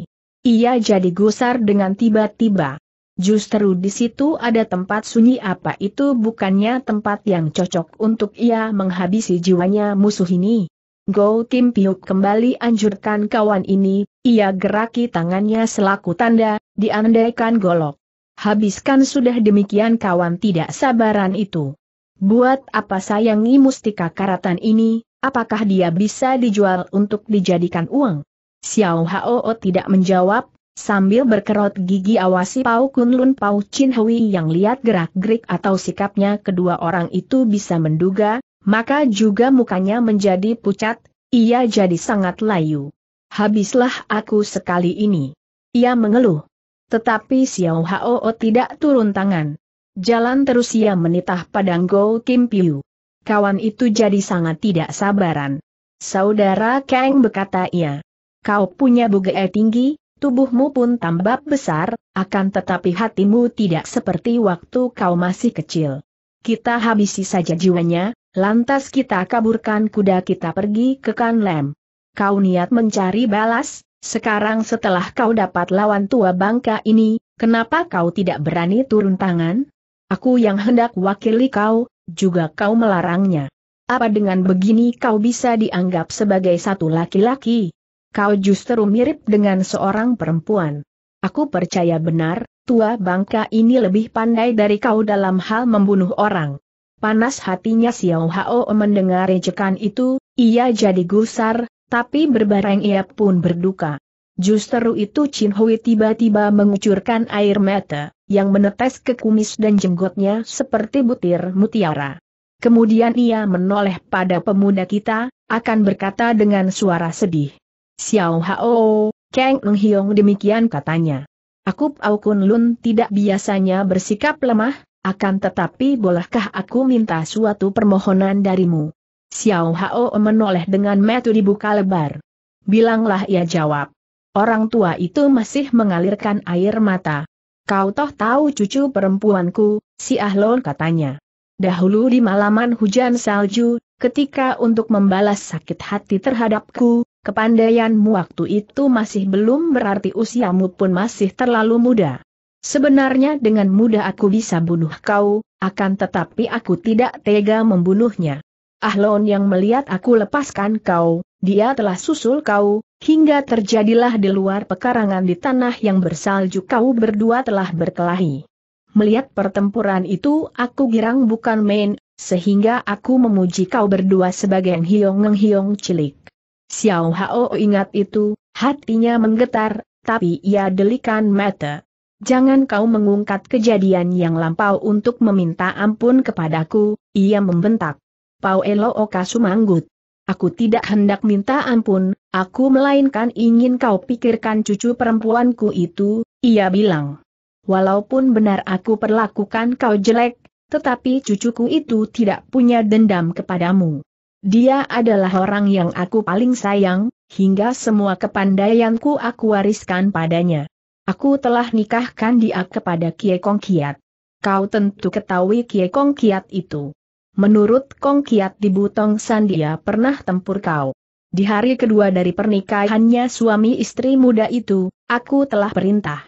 Ia jadi gusar dengan tiba-tiba. Justru di situ ada tempat sunyi apa itu bukannya tempat yang cocok untuk ia menghabisi jiwanya musuh ini. Go Kim Piuk kembali anjurkan kawan ini, ia geraki tangannya selaku tanda, diandaikan golok. Habiskan sudah demikian kawan tidak sabaran itu. Buat apa sayangi mustika karatan ini, apakah dia bisa dijual untuk dijadikan uang? Xiao Hao tidak menjawab, Sambil berkerut gigi awasi Pau Kunlun Pau Chin Hui yang lihat gerak-gerik atau sikapnya kedua orang itu bisa menduga, maka juga mukanya menjadi pucat, ia jadi sangat layu. Habislah aku sekali ini. Ia mengeluh. Tetapi Xiao Hao tidak turun tangan. Jalan terus ia menitah padang Go Kim Piu. Kawan itu jadi sangat tidak sabaran. Saudara Kang berkata ia. Kau punya buge tinggi, tubuhmu pun tambah besar, akan tetapi hatimu tidak seperti waktu kau masih kecil. Kita habisi saja jiwanya, lantas kita kaburkan kuda kita pergi ke Kanlem. Kau niat mencari balas, sekarang setelah kau dapat lawan tua bangka ini, kenapa kau tidak berani turun tangan? Aku yang hendak wakili kau, juga kau melarangnya. Apa dengan begini kau bisa dianggap sebagai satu laki-laki? kau justru mirip dengan seorang perempuan. Aku percaya benar, tua bangka ini lebih pandai dari kau dalam hal membunuh orang. Panas hatinya Xiao Hao mendengar rejekan itu, ia jadi gusar, tapi berbareng ia pun berduka. Justru itu Chin Hui tiba-tiba mengucurkan air mata, yang menetes ke kumis dan jenggotnya seperti butir mutiara. Kemudian ia menoleh pada pemuda kita, akan berkata dengan suara sedih. Xiao Hao, Kang Eng demikian katanya. Aku Pau Kun Lun tidak biasanya bersikap lemah, akan tetapi bolehkah aku minta suatu permohonan darimu? Xiao Hao menoleh dengan metu dibuka lebar. Bilanglah ia jawab. Orang tua itu masih mengalirkan air mata. Kau toh tahu cucu perempuanku, si Ahlon katanya. Dahulu di malaman hujan salju, ketika untuk membalas sakit hati terhadapku, Kepandaianmu waktu itu masih belum berarti usiamu pun masih terlalu muda. Sebenarnya dengan mudah aku bisa bunuh kau, akan tetapi aku tidak tega membunuhnya. Ahlon yang melihat aku lepaskan kau, dia telah susul kau, hingga terjadilah di luar pekarangan di tanah yang bersalju kau berdua telah berkelahi. Melihat pertempuran itu aku girang bukan main, sehingga aku memuji kau berdua sebagai ngeng hiong cilik. Xiao Hao ingat itu, hatinya menggetar, tapi ia delikan mata. Jangan kau mengungkat kejadian yang lampau untuk meminta ampun kepadaku, ia membentak. Pau Elo Oka Sumanggut. Aku tidak hendak minta ampun, aku melainkan ingin kau pikirkan cucu perempuanku itu, ia bilang. Walaupun benar aku perlakukan kau jelek, tetapi cucuku itu tidak punya dendam kepadamu. Dia adalah orang yang aku paling sayang, hingga semua kepandaianku aku wariskan padanya. Aku telah nikahkan dia kepada Kie Kong Kiat. Kau tentu ketahui Kie Kong Kiat itu. Menurut Kong Kiat di Butong San dia pernah tempur kau. Di hari kedua dari pernikahannya suami istri muda itu, aku telah perintah.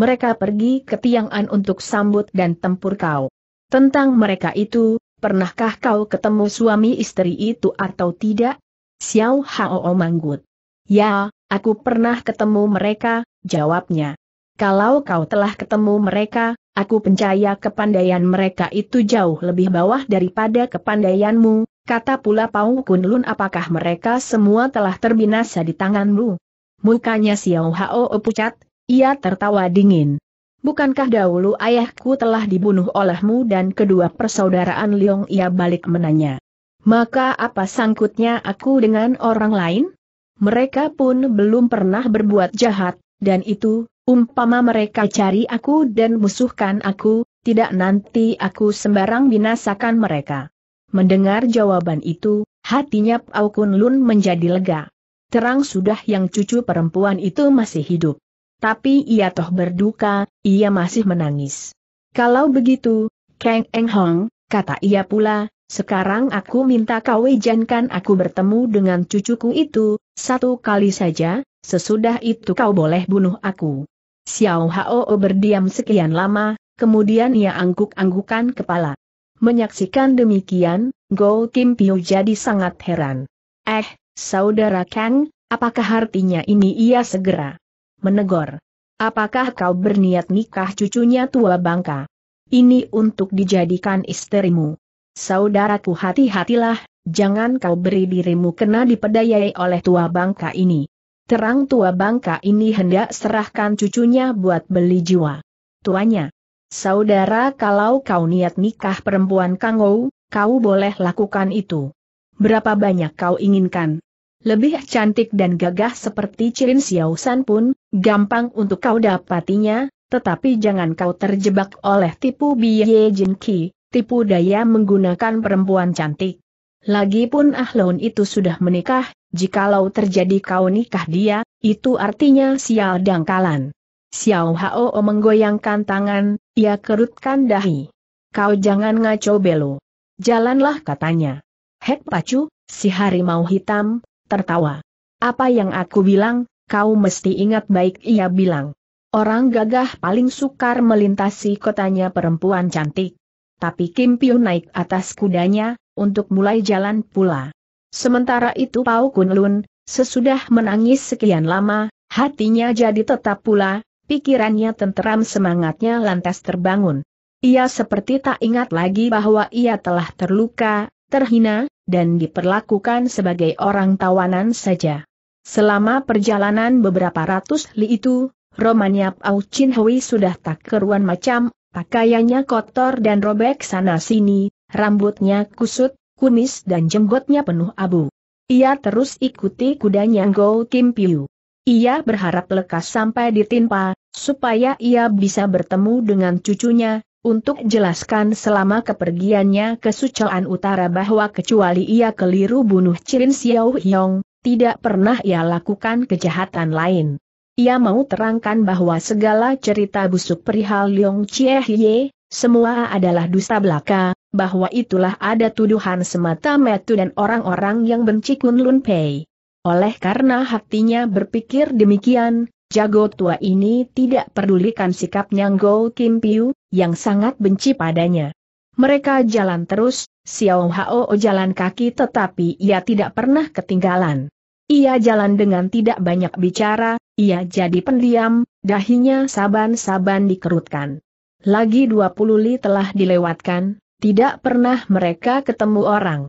Mereka pergi ke Tiang'an untuk sambut dan tempur kau. Tentang mereka itu, Pernahkah kau ketemu suami istri itu atau tidak? Xiao Hao manggut. Ya, aku pernah ketemu mereka, jawabnya. Kalau kau telah ketemu mereka, aku percaya kepandaian mereka itu jauh lebih bawah daripada kepandaianmu, kata pula Pau Kunlun apakah mereka semua telah terbinasa di tanganmu. Mukanya Xiao Hao pucat, ia tertawa dingin. Bukankah dahulu ayahku telah dibunuh olehmu dan kedua persaudaraan Liong ia balik menanya. Maka apa sangkutnya aku dengan orang lain? Mereka pun belum pernah berbuat jahat, dan itu, umpama mereka cari aku dan musuhkan aku, tidak nanti aku sembarang binasakan mereka. Mendengar jawaban itu, hatinya Pau Kun Lun menjadi lega. Terang sudah yang cucu perempuan itu masih hidup. Tapi ia toh berduka, ia masih menangis. Kalau begitu, Kang Eng Hong, kata ia pula, sekarang aku minta kau izinkan aku bertemu dengan cucuku itu, satu kali saja, sesudah itu kau boleh bunuh aku. Xiao Hao berdiam sekian lama, kemudian ia angguk-anggukan kepala. Menyaksikan demikian, Go Kim Piu jadi sangat heran. Eh, saudara Kang, apakah artinya ini ia segera menegor. Apakah kau berniat nikah cucunya tua bangka? Ini untuk dijadikan istrimu. Saudaraku hati-hatilah, jangan kau beri dirimu kena dipedayai oleh tua bangka ini. Terang tua bangka ini hendak serahkan cucunya buat beli jiwa. Tuanya. Saudara kalau kau niat nikah perempuan kangou, kau boleh lakukan itu. Berapa banyak kau inginkan? Lebih cantik dan gagah seperti Cirin Xiao San pun, Gampang untuk kau dapatinya, tetapi jangan kau terjebak oleh tipu biye jinki, tipu daya menggunakan perempuan cantik. Lagipun Ahlon itu sudah menikah, jikalau terjadi kau nikah dia, itu artinya sial dangkalan. Xiao Hao menggoyangkan tangan, ia kerutkan dahi. Kau jangan ngaco belo. Jalanlah katanya. Hek pacu, si harimau hitam, tertawa. Apa yang aku bilang, kau mesti ingat baik ia bilang. Orang gagah paling sukar melintasi kotanya perempuan cantik. Tapi Kim Pyo naik atas kudanya, untuk mulai jalan pula. Sementara itu Pau Kun Lun, sesudah menangis sekian lama, hatinya jadi tetap pula, pikirannya tenteram semangatnya lantas terbangun. Ia seperti tak ingat lagi bahwa ia telah terluka, terhina, dan diperlakukan sebagai orang tawanan saja. Selama perjalanan beberapa ratus li itu, Romania Pau Chin Hui sudah tak keruan macam, pakaiannya kotor dan robek sana-sini, rambutnya kusut, kumis dan jenggotnya penuh abu. Ia terus ikuti kudanya Go Kim Piu. Ia berharap lekas sampai di ditimpa, supaya ia bisa bertemu dengan cucunya, untuk jelaskan selama kepergiannya ke Sucoan Utara bahwa kecuali ia keliru bunuh Chirin Xiao Hyong, tidak pernah ia lakukan kejahatan lain. Ia mau terangkan bahwa segala cerita busuk perihal Leong Chie Hye, semua adalah dusta belaka, bahwa itulah ada tuduhan semata metu dan orang-orang yang benci Kun Lun Pei. Oleh karena hatinya berpikir demikian, jago tua ini tidak pedulikan sikapnya Go Kim Piu, yang sangat benci padanya. Mereka jalan terus, Xiao Hao jalan kaki tetapi ia tidak pernah ketinggalan. Ia jalan dengan tidak banyak bicara, ia jadi pendiam, dahinya saban-saban dikerutkan. Lagi 20 li telah dilewatkan, tidak pernah mereka ketemu orang.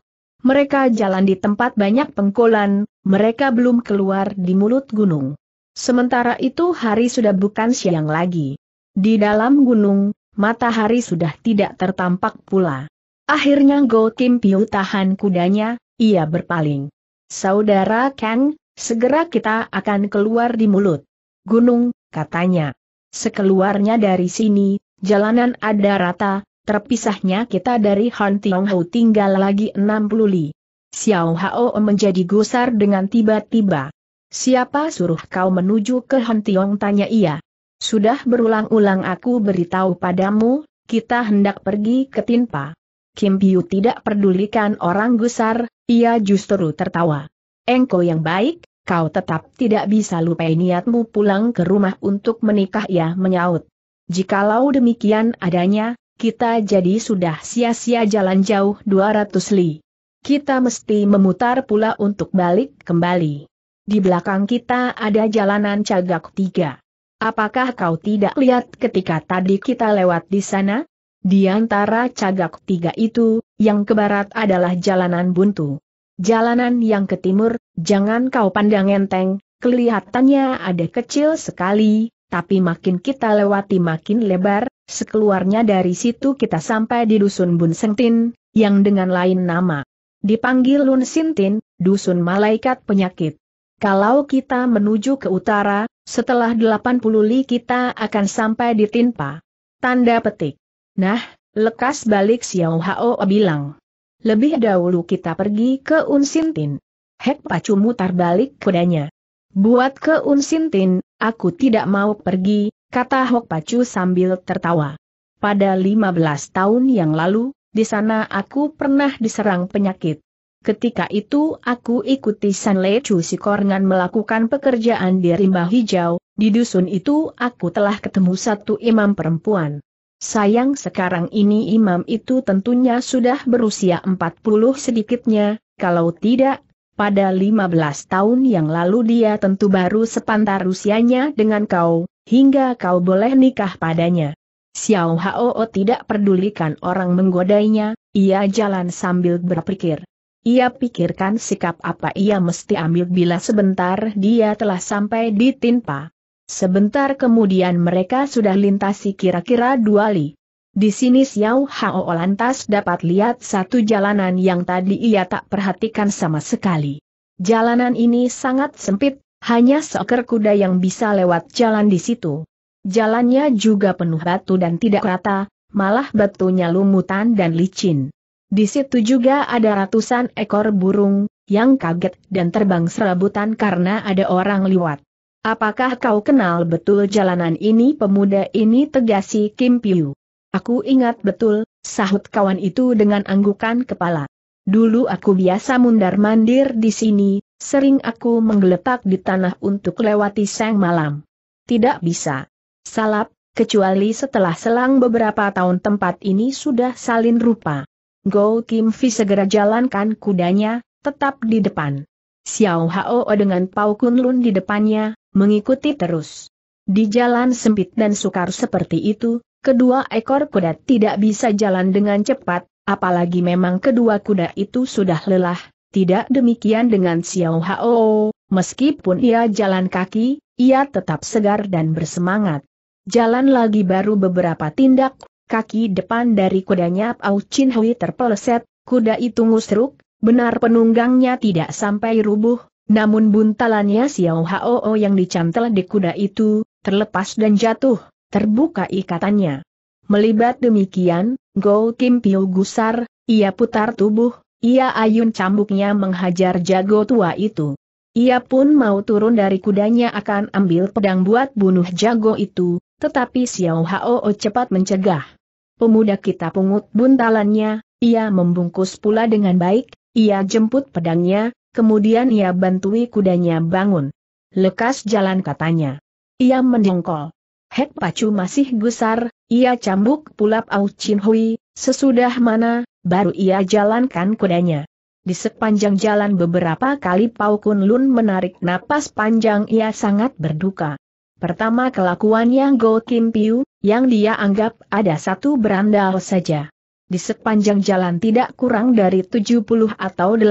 Mereka jalan di tempat banyak pengkolan, mereka belum keluar di mulut gunung. Sementara itu hari sudah bukan siang lagi. Di dalam gunung, matahari sudah tidak tertampak pula. Akhirnya Go Kim Piu tahan kudanya, ia berpaling. Saudara Kang, segera kita akan keluar di mulut. Gunung, katanya. Sekeluarnya dari sini, jalanan ada rata, terpisahnya kita dari Han Tiong Hou tinggal lagi 60 li. Xiao Hao menjadi gusar dengan tiba-tiba. Siapa suruh kau menuju ke Han Tiong tanya ia. Sudah berulang-ulang aku beritahu padamu, kita hendak pergi ke Tinpa. Kim Biu tidak pedulikan orang gusar, ia justru tertawa. Engko yang baik, kau tetap tidak bisa lupai niatmu pulang ke rumah untuk menikah ya, menyaut. Jikalau demikian adanya, kita jadi sudah sia-sia jalan jauh 200 li. Kita mesti memutar pula untuk balik kembali. Di belakang kita ada jalanan cagak tiga. Apakah kau tidak lihat ketika tadi kita lewat di sana? Di antara cagak tiga itu, yang ke barat adalah jalanan buntu. Jalanan yang ke timur, jangan kau pandang enteng, kelihatannya ada kecil sekali, tapi makin kita lewati makin lebar, sekeluarnya dari situ kita sampai di dusun Bunsengtin, yang dengan lain nama. Dipanggil Lun Sintin, dusun malaikat penyakit. Kalau kita menuju ke utara, setelah 80 li kita akan sampai di Tinpa. Tanda petik. Nah, lekas balik Xiao Hao bilang. Lebih dahulu kita pergi ke Unsintin. Hek Pacu mutar balik kudanya. Buat ke Unsintin, aku tidak mau pergi, kata Hok Pacu sambil tertawa. Pada 15 tahun yang lalu, di sana aku pernah diserang penyakit. Ketika itu aku ikuti San Le Chu Sikornan melakukan pekerjaan di rimba hijau, di dusun itu aku telah ketemu satu imam perempuan. Sayang sekarang ini imam itu tentunya sudah berusia 40 sedikitnya, kalau tidak, pada 15 tahun yang lalu dia tentu baru sepantar usianya dengan kau, hingga kau boleh nikah padanya. Xiao Hao tidak pedulikan orang menggodainya, ia jalan sambil berpikir. Ia pikirkan sikap apa ia mesti ambil bila sebentar dia telah sampai di Tinpa. Sebentar kemudian mereka sudah lintasi kira-kira dua li. Di sini Xiao Hao lantas dapat lihat satu jalanan yang tadi ia tak perhatikan sama sekali. Jalanan ini sangat sempit, hanya seker kuda yang bisa lewat jalan di situ. Jalannya juga penuh batu dan tidak rata, malah batunya lumutan dan licin. Di situ juga ada ratusan ekor burung, yang kaget dan terbang serabutan karena ada orang lewat. Apakah kau kenal betul jalanan ini pemuda ini tegasi Kim Piu? Aku ingat betul, sahut kawan itu dengan anggukan kepala. Dulu aku biasa mundar-mandir di sini, sering aku menggeletak di tanah untuk lewati sang malam. Tidak bisa. Salap, kecuali setelah selang beberapa tahun tempat ini sudah salin rupa. Go Kim Fi segera jalankan kudanya, tetap di depan. Xiao Hao dengan Pau Kunlun di depannya, mengikuti terus. Di jalan sempit dan sukar seperti itu, kedua ekor kuda tidak bisa jalan dengan cepat, apalagi memang kedua kuda itu sudah lelah, tidak demikian dengan Xiao Hao, meskipun ia jalan kaki, ia tetap segar dan bersemangat. Jalan lagi baru beberapa tindak, kaki depan dari kudanya Pao Chin Hui terpeleset, kuda itu ngusruk, benar penunggangnya tidak sampai rubuh, namun buntalannya Xiao Hao yang dicantel di kuda itu, terlepas dan jatuh, terbuka ikatannya. Melibat demikian, Go Kim Piu gusar, ia putar tubuh, ia ayun cambuknya menghajar jago tua itu. Ia pun mau turun dari kudanya akan ambil pedang buat bunuh jago itu, tetapi Xiao Hao cepat mencegah. Pemuda kita pungut buntalannya, ia membungkus pula dengan baik, ia jemput pedangnya, Kemudian ia bantui kudanya bangun. Lekas jalan katanya. Ia mendongkol. Hek pacu masih gusar, ia cambuk pulap Au Chin Hui, sesudah mana, baru ia jalankan kudanya. Di sepanjang jalan beberapa kali Pau Kun Lun menarik napas panjang ia sangat berduka. Pertama kelakuannya yang Go Kim Piu, yang dia anggap ada satu berandal saja. Di sepanjang jalan tidak kurang dari 70 atau 80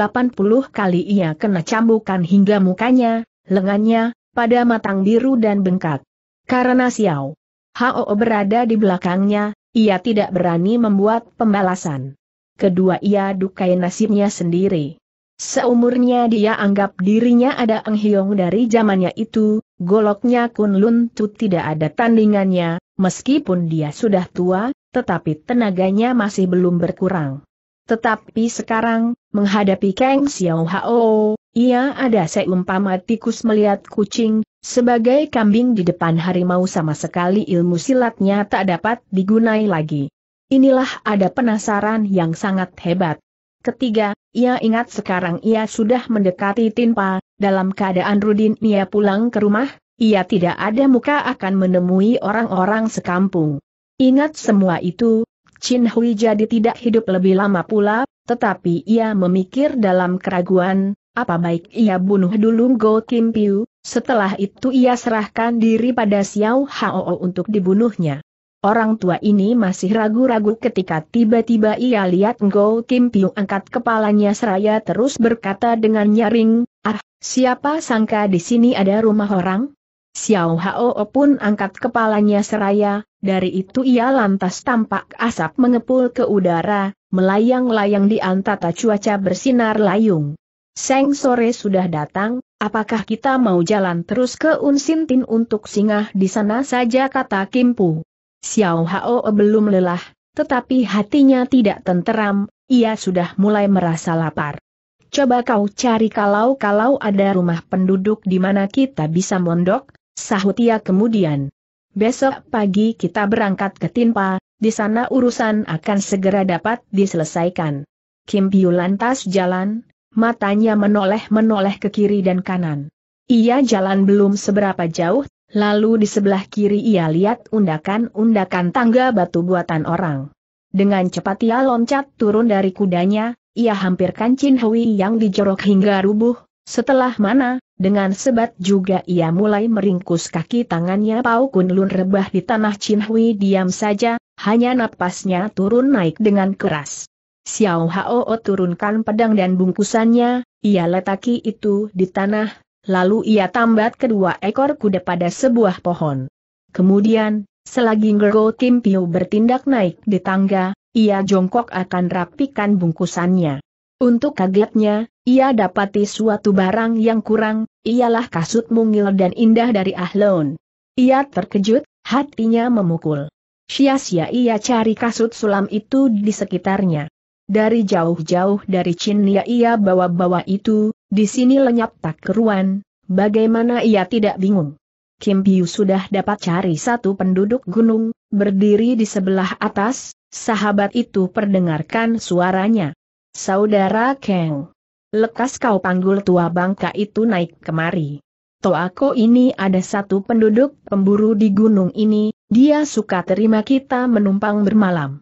kali ia kena cambukan hingga mukanya, lengannya, pada matang biru dan bengkak. Karena Xiao Hao berada di belakangnya, ia tidak berani membuat pembalasan. Kedua ia dukai nasibnya sendiri. Seumurnya dia anggap dirinya ada Eng Hiong dari zamannya itu, goloknya Kun Lun Tu tidak ada tandingannya, meskipun dia sudah tua, tetapi tenaganya masih belum berkurang. Tetapi sekarang, menghadapi Kang Xiao Hao, ia ada seumpama tikus melihat kucing, sebagai kambing di depan harimau sama sekali ilmu silatnya tak dapat digunai lagi. Inilah ada penasaran yang sangat hebat. Ketiga, ia ingat sekarang ia sudah mendekati Tinpa, dalam keadaan Rudin ia pulang ke rumah, ia tidak ada muka akan menemui orang-orang sekampung. Ingat semua itu, Chin Hui jadi tidak hidup lebih lama pula, tetapi ia memikir dalam keraguan, apa baik ia bunuh dulu Go Kim Piu, setelah itu ia serahkan diri pada Xiao Hao untuk dibunuhnya. Orang tua ini masih ragu-ragu ketika tiba-tiba ia lihat Go Kim Piu angkat kepalanya seraya terus berkata dengan nyaring, Ah, siapa sangka di sini ada rumah orang? Xiao Hao pun angkat kepalanya seraya, dari itu ia lantas tampak asap mengepul ke udara, melayang-layang di antara cuaca bersinar layung. Seng sore sudah datang, apakah kita mau jalan terus ke Unsintin untuk singgah di sana saja kata Kimpu. Xiao Hao belum lelah, tetapi hatinya tidak tenteram, ia sudah mulai merasa lapar coba kau cari kalau-kalau ada rumah penduduk di mana kita bisa mondok, sahut ia kemudian. Besok pagi kita berangkat ke Tinpa, di sana urusan akan segera dapat diselesaikan. Kim Piu lantas jalan, matanya menoleh-menoleh ke kiri dan kanan. Ia jalan belum seberapa jauh, lalu di sebelah kiri ia lihat undakan-undakan tangga batu buatan orang. Dengan cepat ia loncat turun dari kudanya, ia hampirkan Chin Hui yang dijorok hingga rubuh, setelah mana, dengan sebat juga ia mulai meringkus kaki tangannya Pau Kun Lun rebah di tanah Chin Hui diam saja, hanya napasnya turun naik dengan keras. Xiao Hao turunkan pedang dan bungkusannya, ia letaki itu di tanah, lalu ia tambat kedua ekor kuda pada sebuah pohon. Kemudian, selagi Ngergo Kim Piu bertindak naik di tangga, ia jongkok akan rapikan bungkusannya. Untuk kagetnya, ia dapati suatu barang yang kurang, ialah kasut mungil dan indah dari Ahlon. Ia terkejut, hatinya memukul. Sia-sia ia cari kasut sulam itu di sekitarnya. Dari jauh-jauh dari Cinia ia bawa-bawa itu, di sini lenyap tak keruan, bagaimana ia tidak bingung. Kim Piu sudah dapat cari satu penduduk gunung, berdiri di sebelah atas, sahabat itu perdengarkan suaranya. Saudara Kang. Lekas kau panggul tua bangka itu naik kemari. Toako ini ada satu penduduk pemburu di gunung ini, dia suka terima kita menumpang bermalam.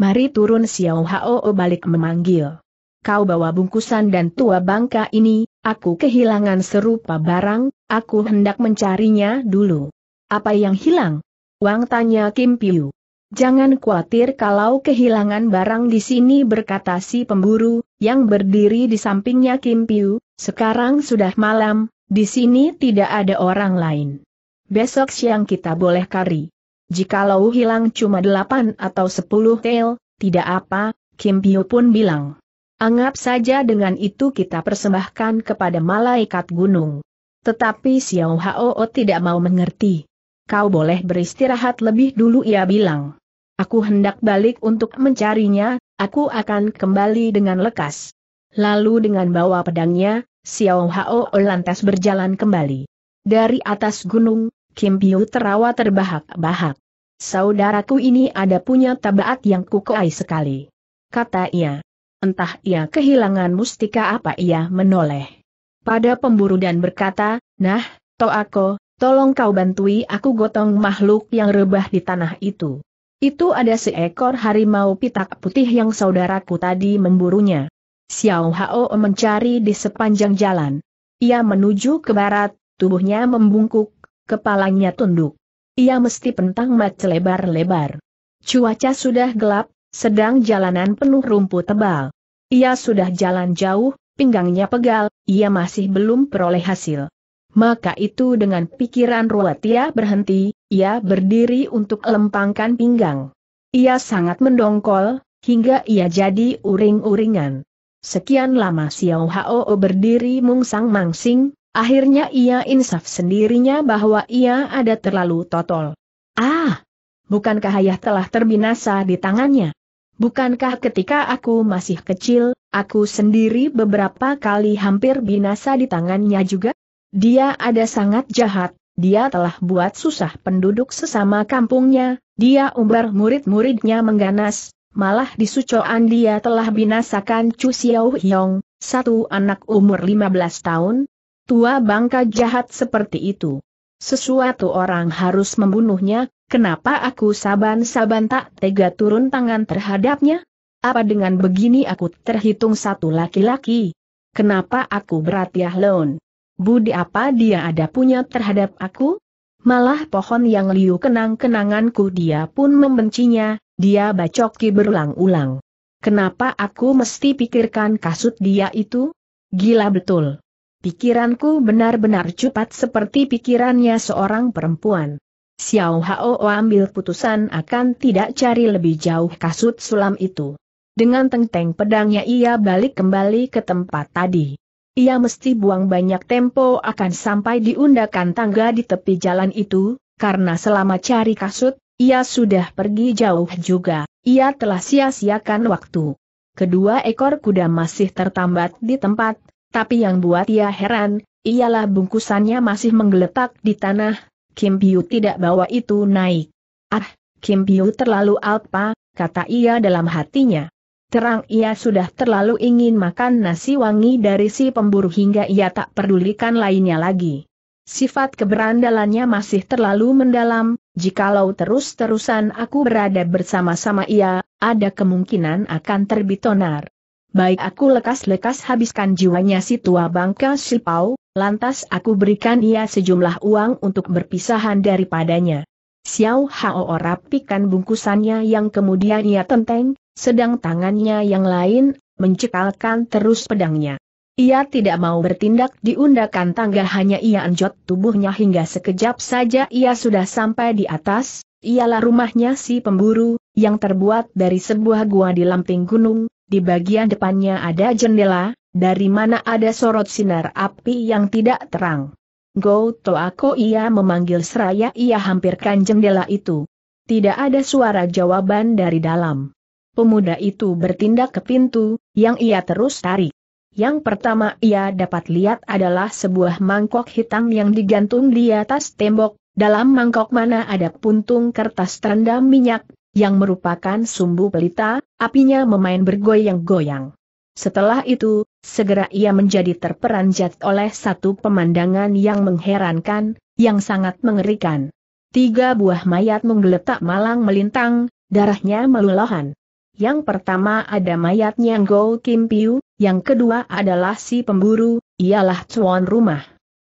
Mari turun Xiao Hao balik memanggil. Kau bawa bungkusan dan tua bangka ini, aku kehilangan serupa barang, aku hendak mencarinya dulu. Apa yang hilang? Wang tanya Kim Piu. Jangan khawatir kalau kehilangan barang di sini berkata si pemburu, yang berdiri di sampingnya Kim Piu, sekarang sudah malam, di sini tidak ada orang lain. Besok siang kita boleh kari. Jikalau hilang cuma delapan atau sepuluh tel, tidak apa, Kim Piu pun bilang. Anggap saja dengan itu kita persembahkan kepada malaikat gunung. Tetapi Xiao Hao tidak mau mengerti. Kau boleh beristirahat lebih dulu ia bilang. Aku hendak balik untuk mencarinya, aku akan kembali dengan lekas. Lalu dengan bawa pedangnya, Xiao Hao lantas berjalan kembali. Dari atas gunung, Kim Piu terawa terbahak-bahak. Saudaraku ini ada punya tabaat yang kukuai sekali. Kata ia. Entah ia kehilangan mustika apa ia menoleh. Pada pemburu dan berkata, nah, Toako, Tolong kau bantui aku gotong makhluk yang rebah di tanah itu. Itu ada seekor harimau pitak putih yang saudaraku tadi memburunya. Xiao Hao mencari di sepanjang jalan. Ia menuju ke barat, tubuhnya membungkuk, kepalanya tunduk. Ia mesti pentang mat lebar-lebar. Cuaca sudah gelap, sedang jalanan penuh rumput tebal. Ia sudah jalan jauh, pinggangnya pegal, ia masih belum peroleh hasil. Maka itu dengan pikiran Ruatia berhenti, ia berdiri untuk lempangkan pinggang. Ia sangat mendongkol, hingga ia jadi uring-uringan. Sekian lama Xiao Hao berdiri mungsang-mangsing, akhirnya ia insaf sendirinya bahwa ia ada terlalu totol. Ah! Bukankah ayah telah terbinasa di tangannya? Bukankah ketika aku masih kecil, aku sendiri beberapa kali hampir binasa di tangannya juga? Dia ada sangat jahat, dia telah buat susah penduduk sesama kampungnya, dia umbar murid-muridnya mengganas, malah di Sucoan dia telah binasakan Chu Xiao Hyong, satu anak umur 15 tahun, tua bangka jahat seperti itu. Sesuatu orang harus membunuhnya, kenapa aku saban-saban tak tega turun tangan terhadapnya? Apa dengan begini aku terhitung satu laki-laki? Kenapa aku berat ya, lon? Budi apa dia ada punya terhadap aku? Malah pohon yang liu kenang-kenanganku dia pun membencinya, dia bacoki berulang-ulang. Kenapa aku mesti pikirkan kasut dia itu? Gila betul. Pikiranku benar-benar cepat seperti pikirannya seorang perempuan. Xiao Hao ambil putusan akan tidak cari lebih jauh kasut sulam itu. Dengan teng pedangnya ia balik kembali ke tempat tadi. Ia mesti buang banyak tempo akan sampai diundakan tangga di tepi jalan itu, karena selama cari kasut, ia sudah pergi jauh juga, ia telah sia-siakan waktu. Kedua ekor kuda masih tertambat di tempat, tapi yang buat ia heran, ialah bungkusannya masih menggeletak di tanah, Kim Piu tidak bawa itu naik. Ah, Kim Piu terlalu alpa, kata ia dalam hatinya. Terang ia sudah terlalu ingin makan nasi wangi dari si pemburu hingga ia tak pedulikan lainnya lagi. Sifat keberandalannya masih terlalu mendalam, jikalau terus-terusan aku berada bersama-sama ia, ada kemungkinan akan terbit onar. Baik aku lekas-lekas habiskan jiwanya si tua bangka Silpau, lantas aku berikan ia sejumlah uang untuk berpisahan daripadanya. Xiao Hao rapikan bungkusannya yang kemudian ia tenteng, sedang tangannya yang lain, mencekalkan terus pedangnya. Ia tidak mau bertindak diundakan tangga hanya ia anjot tubuhnya hingga sekejap saja ia sudah sampai di atas, ialah rumahnya si pemburu, yang terbuat dari sebuah gua di lamping gunung, di bagian depannya ada jendela, dari mana ada sorot sinar api yang tidak terang. Go to aku ia memanggil seraya ia hampirkan jendela itu. Tidak ada suara jawaban dari dalam pemuda itu bertindak ke pintu, yang ia terus tarik. Yang pertama ia dapat lihat adalah sebuah mangkok hitam yang digantung di atas tembok, dalam mangkok mana ada puntung kertas terendam minyak, yang merupakan sumbu pelita, apinya memain bergoyang-goyang. Setelah itu, segera ia menjadi terperanjat oleh satu pemandangan yang mengherankan, yang sangat mengerikan. Tiga buah mayat menggeletak malang melintang, darahnya melulohan. Yang pertama ada mayatnya Go Kim Piu, yang kedua adalah si pemburu, ialah tuan rumah.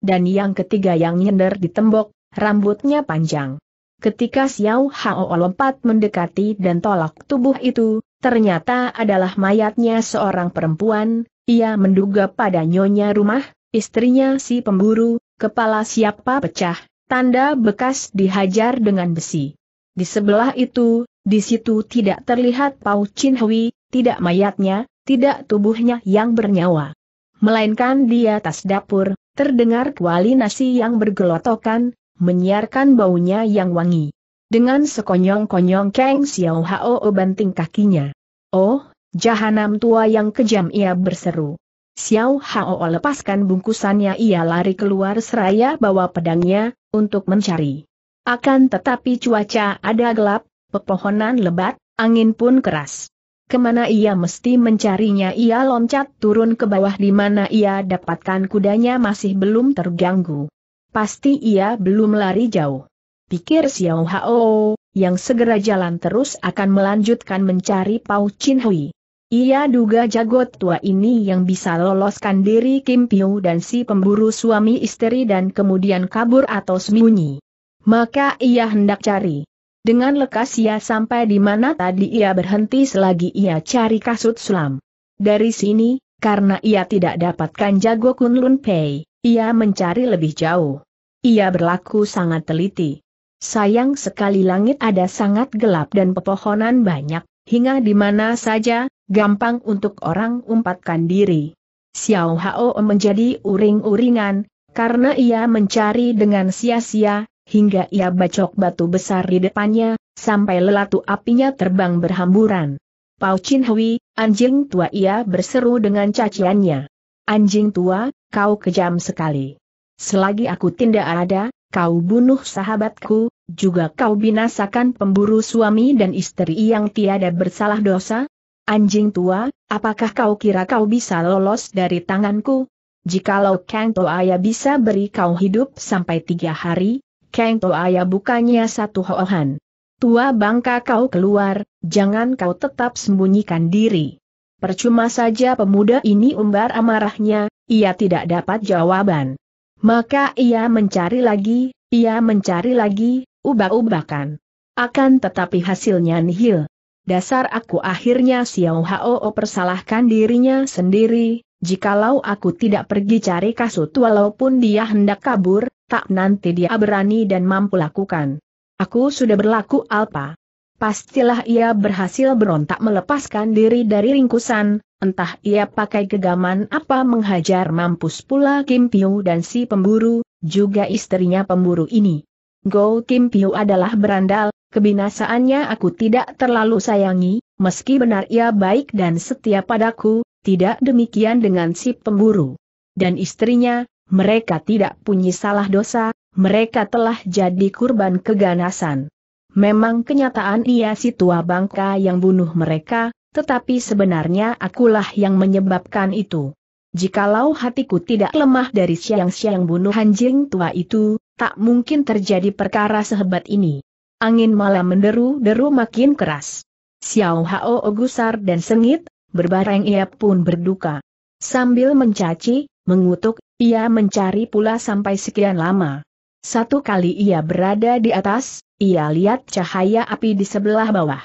Dan yang ketiga yang nyender di tembok, rambutnya panjang. Ketika Xiao Hao lompat mendekati dan tolak tubuh itu, ternyata adalah mayatnya seorang perempuan, ia menduga pada nyonya rumah, istrinya si pemburu, kepala siapa pecah, tanda bekas dihajar dengan besi. Di sebelah itu, di situ tidak terlihat Pau Chin Hui, tidak mayatnya, tidak tubuhnya yang bernyawa. Melainkan di atas dapur, terdengar kuali nasi yang bergelotokan, menyiarkan baunya yang wangi. Dengan sekonyong-konyong Kang Xiao Hao banting kakinya. Oh, jahanam tua yang kejam ia berseru. Xiao Hao lepaskan bungkusannya ia lari keluar seraya bawa pedangnya, untuk mencari. Akan tetapi cuaca ada gelap, pepohonan lebat, angin pun keras. Kemana ia mesti mencarinya ia loncat turun ke bawah di mana ia dapatkan kudanya masih belum terganggu. Pasti ia belum lari jauh. Pikir Xiao Hao, yang segera jalan terus akan melanjutkan mencari Pau Chin Hui. Ia duga jagot tua ini yang bisa loloskan diri Kim Piu dan si pemburu suami istri dan kemudian kabur atau sembunyi. Maka ia hendak cari. Dengan lekas ia sampai di mana tadi ia berhenti selagi ia cari kasut sulam. Dari sini, karena ia tidak dapatkan jago Kunlun Pei, ia mencari lebih jauh. Ia berlaku sangat teliti. Sayang sekali langit ada sangat gelap dan pepohonan banyak, hingga di mana saja, gampang untuk orang umpatkan diri. Xiao Hao menjadi uring-uringan, karena ia mencari dengan sia-sia, hingga ia bacok batu besar di depannya, sampai lelatu apinya terbang berhamburan. Pau Chin Hui, anjing tua ia berseru dengan caciannya. Anjing tua, kau kejam sekali. Selagi aku tidak ada, kau bunuh sahabatku, juga kau binasakan pemburu suami dan istri yang tiada bersalah dosa? Anjing tua, apakah kau kira kau bisa lolos dari tanganku? Jikalau Kang Toaya bisa beri kau hidup sampai tiga hari, Kang Toaya bukannya satu hoohan. Tua bangka kau keluar, jangan kau tetap sembunyikan diri. Percuma saja pemuda ini umbar amarahnya, ia tidak dapat jawaban. Maka ia mencari lagi, ia mencari lagi, ubah ubahkan. Akan tetapi hasilnya nihil. Dasar aku akhirnya Xiao Hao persalahkan dirinya sendiri, jikalau aku tidak pergi cari kasut walaupun dia hendak kabur, tak nanti dia berani dan mampu lakukan. Aku sudah berlaku alpa. Pastilah ia berhasil berontak melepaskan diri dari ringkusan, entah ia pakai gegaman apa menghajar mampus pula Kim Piu dan si pemburu, juga istrinya pemburu ini. Go Kim Piu adalah berandal, kebinasaannya aku tidak terlalu sayangi, meski benar ia baik dan setia padaku, tidak demikian dengan si pemburu. Dan istrinya, mereka tidak punya salah dosa, mereka telah jadi kurban keganasan. Memang kenyataan ia si tua bangka yang bunuh mereka, tetapi sebenarnya akulah yang menyebabkan itu. Jikalau hatiku tidak lemah dari siang-siang bunuh anjing tua itu, tak mungkin terjadi perkara sehebat ini. Angin malam menderu-deru makin keras. Xiao Hao gusar dan sengit, berbareng ia pun berduka. Sambil mencaci, mengutuk ia mencari pula sampai sekian lama. Satu kali ia berada di atas, ia lihat cahaya api di sebelah bawah.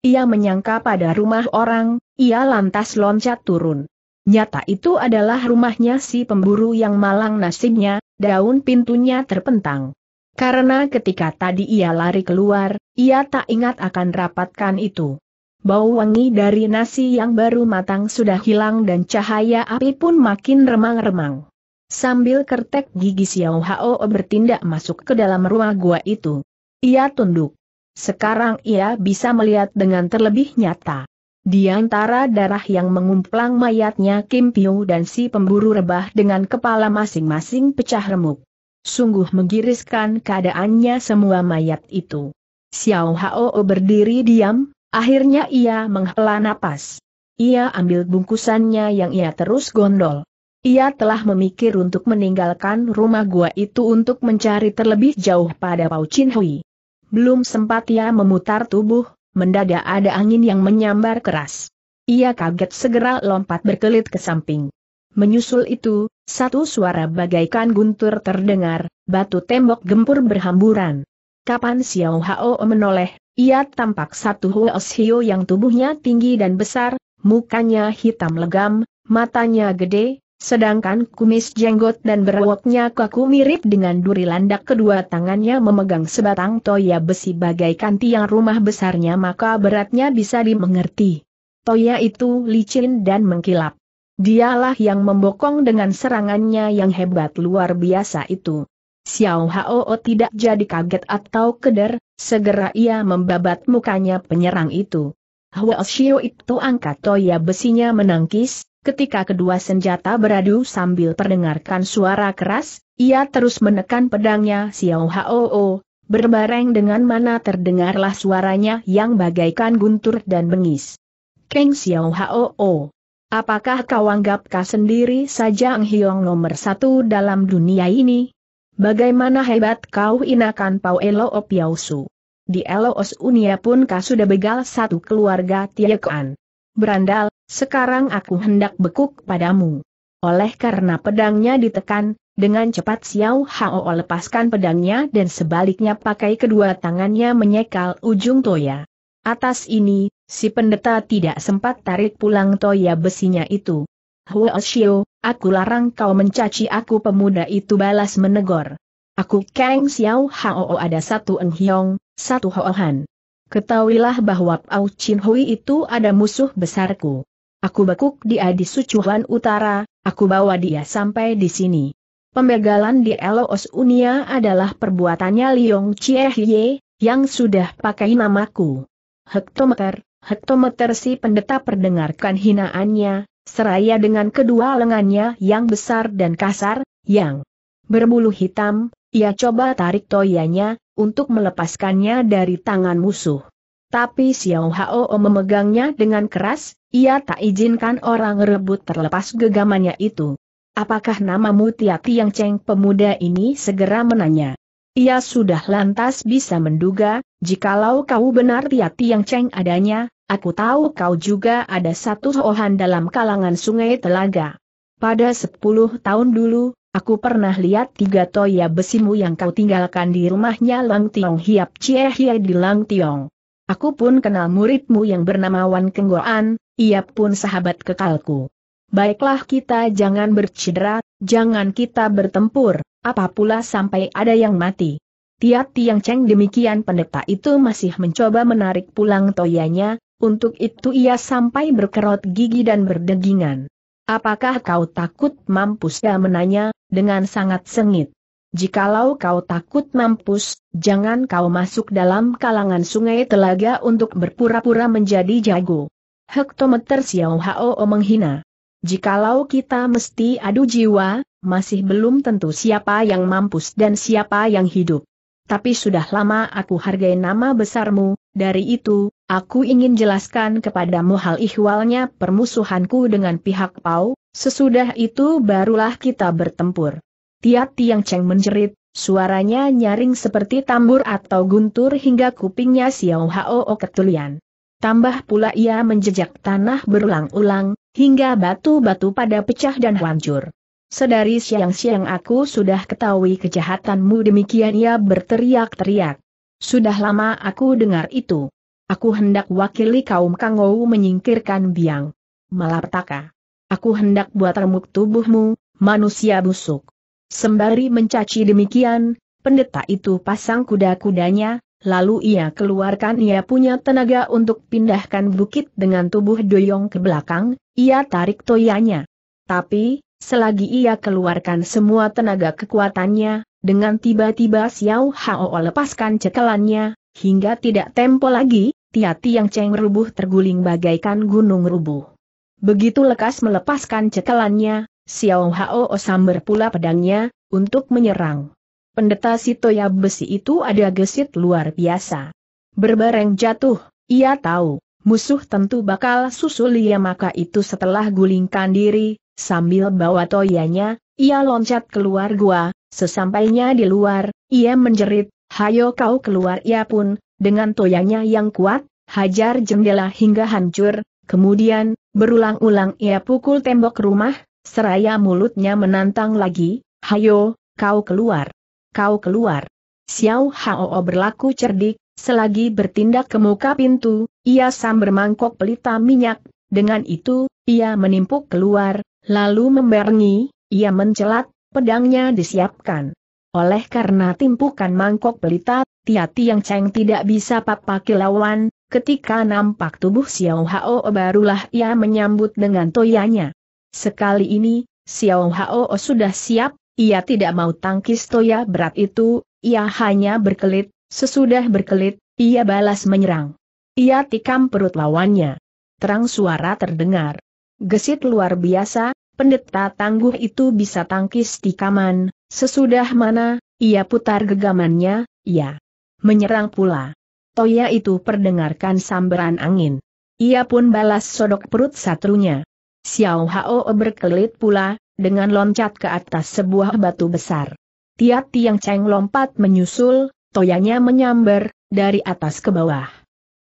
Ia menyangka pada rumah orang, ia lantas loncat turun. Nyata itu adalah rumahnya si pemburu yang malang nasibnya, daun pintunya terpentang. Karena ketika tadi ia lari keluar, ia tak ingat akan rapatkan itu. Bau wangi dari nasi yang baru matang sudah hilang dan cahaya api pun makin remang-remang sambil kertek gigi Xiao Hao bertindak masuk ke dalam ruang gua itu. Ia tunduk. Sekarang ia bisa melihat dengan terlebih nyata. Di antara darah yang mengumplang mayatnya Kim Piu dan si pemburu rebah dengan kepala masing-masing pecah remuk. Sungguh menggiriskan keadaannya semua mayat itu. Xiao Hao berdiri diam, akhirnya ia menghela napas. Ia ambil bungkusannya yang ia terus gondol. Ia telah memikir untuk meninggalkan rumah gua itu untuk mencari terlebih jauh pada Pau Chin Hui. Belum sempat ia memutar tubuh, mendadak ada angin yang menyambar keras. Ia kaget segera lompat berkelit ke samping. Menyusul itu, satu suara bagaikan guntur terdengar, batu tembok gempur berhamburan. Kapan Xiao Hao menoleh, ia tampak satu Huo Xiao yang tubuhnya tinggi dan besar, mukanya hitam legam, matanya gede, Sedangkan kumis jenggot dan berwoknya kaku mirip dengan duri landak kedua tangannya memegang sebatang toya besi bagaikan tiang rumah besarnya maka beratnya bisa dimengerti. Toya itu licin dan mengkilap. Dialah yang membokong dengan serangannya yang hebat luar biasa itu. Xiao Hao tidak jadi kaget atau keder, segera ia membabat mukanya penyerang itu. Hwa Xiao itu angkat toya besinya menangkis, Ketika kedua senjata beradu sambil perdengarkan suara keras, ia terus menekan pedangnya Xiao Hao, berbareng dengan mana terdengarlah suaranya yang bagaikan guntur dan bengis. Keng Xiao Hao, apakah kau anggap kau sendiri saja Ang Hiong nomor satu dalam dunia ini? Bagaimana hebat kau inakan Pau Elo Opiausu? Di Eloos Osunia pun kau sudah begal satu keluarga Tiekan berandal, sekarang aku hendak bekuk padamu. Oleh karena pedangnya ditekan, dengan cepat Xiao Hao lepaskan pedangnya dan sebaliknya pakai kedua tangannya menyekal ujung toya. Atas ini, si pendeta tidak sempat tarik pulang toya besinya itu. Huo Xiao, aku larang kau mencaci aku pemuda itu balas menegur. Aku Kang Xiao Hao ada satu enhyong, satu Hoohan. Ketahuilah bahwa Pau Chin Hui itu ada musuh besarku. Aku bekuk dia di Sucuhan Utara, aku bawa dia sampai di sini. Pembegalan di Eloos Unia adalah perbuatannya Liong Chie Hye, yang sudah pakai namaku. Hektometer, hektometer si pendeta perdengarkan hinaannya, seraya dengan kedua lengannya yang besar dan kasar, yang berbulu hitam, ia coba tarik toyanya, untuk melepaskannya dari tangan musuh. Tapi Xiao Hao memegangnya dengan keras, ia tak izinkan orang rebut terlepas gegamannya itu. Apakah namamu Tia Tiang Cheng pemuda ini segera menanya. Ia sudah lantas bisa menduga, jikalau kau benar Tia Tiang Cheng adanya, aku tahu kau juga ada satu sohan dalam kalangan sungai telaga. Pada sepuluh tahun dulu, Aku pernah lihat tiga toya besimu yang kau tinggalkan di rumahnya Lang Tiong Hiap Chie Hiai di Lang Tiong. Aku pun kenal muridmu yang bernama Wan Kenggoan, ia pun sahabat kekalku. Baiklah kita jangan bercedera, jangan kita bertempur, apapula sampai ada yang mati. Tiap tiang ceng demikian pendeta itu masih mencoba menarik pulang toyanya, untuk itu ia sampai berkerut gigi dan berdegingan. Apakah kau takut mampus? Dia menanya, dengan sangat sengit. Jikalau kau takut mampus, jangan kau masuk dalam kalangan sungai telaga untuk berpura-pura menjadi jago. Hektometer Xiao Hao menghina. Jikalau kita mesti adu jiwa, masih belum tentu siapa yang mampus dan siapa yang hidup. Tapi sudah lama aku hargai nama besarmu, dari itu, Aku ingin jelaskan kepadamu hal ihwalnya permusuhanku dengan pihak Pau, sesudah itu barulah kita bertempur. Tiat Tiang Cheng menjerit, suaranya nyaring seperti tambur atau guntur hingga kupingnya Xiao Hao ketulian. Tambah pula ia menjejak tanah berulang-ulang, hingga batu-batu pada pecah dan hancur. Sedari siang-siang aku sudah ketahui kejahatanmu demikian ia berteriak-teriak. Sudah lama aku dengar itu. Aku hendak wakili kaum Kangou menyingkirkan biang. Malapetaka. Aku hendak buat remuk tubuhmu, manusia busuk. Sembari mencaci demikian, pendeta itu pasang kuda-kudanya, lalu ia keluarkan ia punya tenaga untuk pindahkan bukit dengan tubuh doyong ke belakang, ia tarik toyanya. Tapi, selagi ia keluarkan semua tenaga kekuatannya, dengan tiba-tiba Xiao Hao lepaskan cekelannya, hingga tidak tempo lagi, Tia yang ceng rubuh terguling bagaikan gunung rubuh. Begitu lekas melepaskan cekelannya, Xiao Hao samber pula pedangnya, untuk menyerang. Pendeta Sitoya besi itu ada gesit luar biasa. Berbareng jatuh, ia tahu, musuh tentu bakal susul ia maka itu setelah gulingkan diri, sambil bawa toyanya, ia loncat keluar gua, sesampainya di luar, ia menjerit, hayo kau keluar ia pun, dengan toyanya yang kuat, hajar jendela hingga hancur, kemudian, berulang-ulang ia pukul tembok rumah, seraya mulutnya menantang lagi, Hayo, kau keluar. Kau keluar. Xiao Hao berlaku cerdik, selagi bertindak ke muka pintu, ia samber mangkok pelita minyak, dengan itu, ia menimpuk keluar, lalu membarengi, ia mencelat, pedangnya disiapkan. Oleh karena timpukan mangkok pelita, Tiati yang Cheng tidak bisa papaki lawan, ketika nampak tubuh Xiao Hao barulah ia menyambut dengan toyanya. Sekali ini, Xiao Hao sudah siap, ia tidak mau tangkis toya berat itu, ia hanya berkelit, sesudah berkelit, ia balas menyerang. Ia tikam perut lawannya. Terang suara terdengar. Gesit luar biasa, pendeta tangguh itu bisa tangkis tikaman, sesudah mana, ia putar gegamannya, ya. Menyerang pula. Toya itu perdengarkan samberan angin. Ia pun balas sodok perut satrunya. Xiao Hao berkelit pula, dengan loncat ke atas sebuah batu besar. Tiap tiang ceng lompat menyusul, toyanya menyambar, dari atas ke bawah.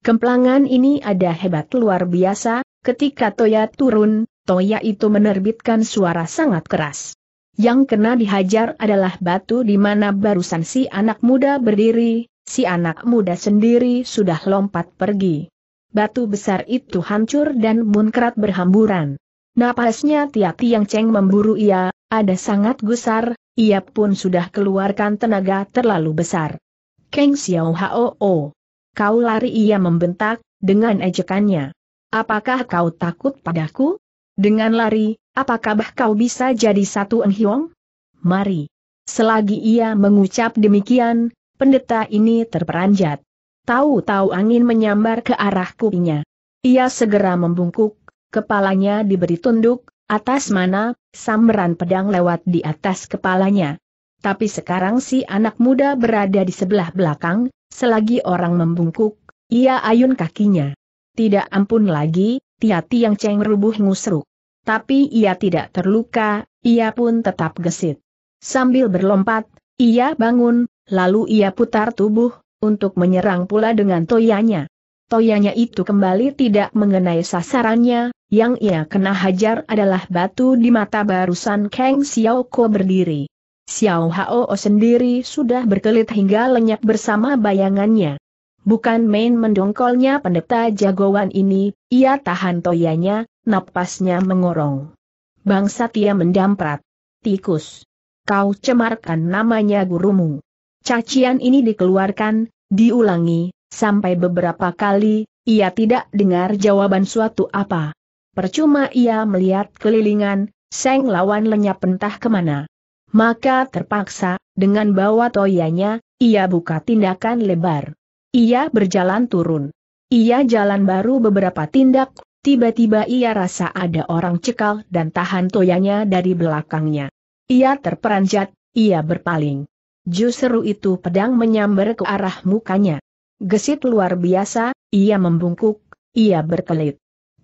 Kemplangan ini ada hebat luar biasa, ketika Toya turun, Toya itu menerbitkan suara sangat keras. Yang kena dihajar adalah batu di mana barusan si anak muda berdiri, si anak muda sendiri sudah lompat pergi. Batu besar itu hancur dan munkrat berhamburan. Napasnya tiap Tiang ceng memburu ia, ada sangat gusar, ia pun sudah keluarkan tenaga terlalu besar. Keng Xiao Hao, oh, kau lari ia membentak, dengan ejekannya. Apakah kau takut padaku? Dengan lari, apakah kau bisa jadi satu Enhyong? Mari. Selagi ia mengucap demikian, pendeta ini terperanjat. Tahu-tahu angin menyambar ke arah kupingnya. Ia segera membungkuk, kepalanya diberi tunduk, atas mana, sambaran pedang lewat di atas kepalanya. Tapi sekarang si anak muda berada di sebelah belakang, selagi orang membungkuk, ia ayun kakinya. Tidak ampun lagi, Tiati yang ceng rubuh ngusruk tapi ia tidak terluka, ia pun tetap gesit. Sambil berlompat, ia bangun, lalu ia putar tubuh, untuk menyerang pula dengan toyanya. Toyanya itu kembali tidak mengenai sasarannya, yang ia kena hajar adalah batu di mata barusan Kang Xiao Ko berdiri. Xiao Hao sendiri sudah berkelit hingga lenyap bersama bayangannya. Bukan main mendongkolnya pendeta jagoan ini, ia tahan toyanya, napasnya mengorong. Bangsa Tia mendamprat. Tikus. Kau cemarkan namanya gurumu. Cacian ini dikeluarkan, diulangi, sampai beberapa kali, ia tidak dengar jawaban suatu apa. Percuma ia melihat kelilingan, seng lawan lenyap entah kemana. Maka terpaksa, dengan bawa toyanya, ia buka tindakan lebar. Ia berjalan turun. Ia jalan baru beberapa tindak, Tiba-tiba ia rasa ada orang cekal dan tahan toyanya dari belakangnya. Ia terperanjat, ia berpaling. Justru itu pedang menyambar ke arah mukanya. Gesit luar biasa, ia membungkuk, ia berkelit.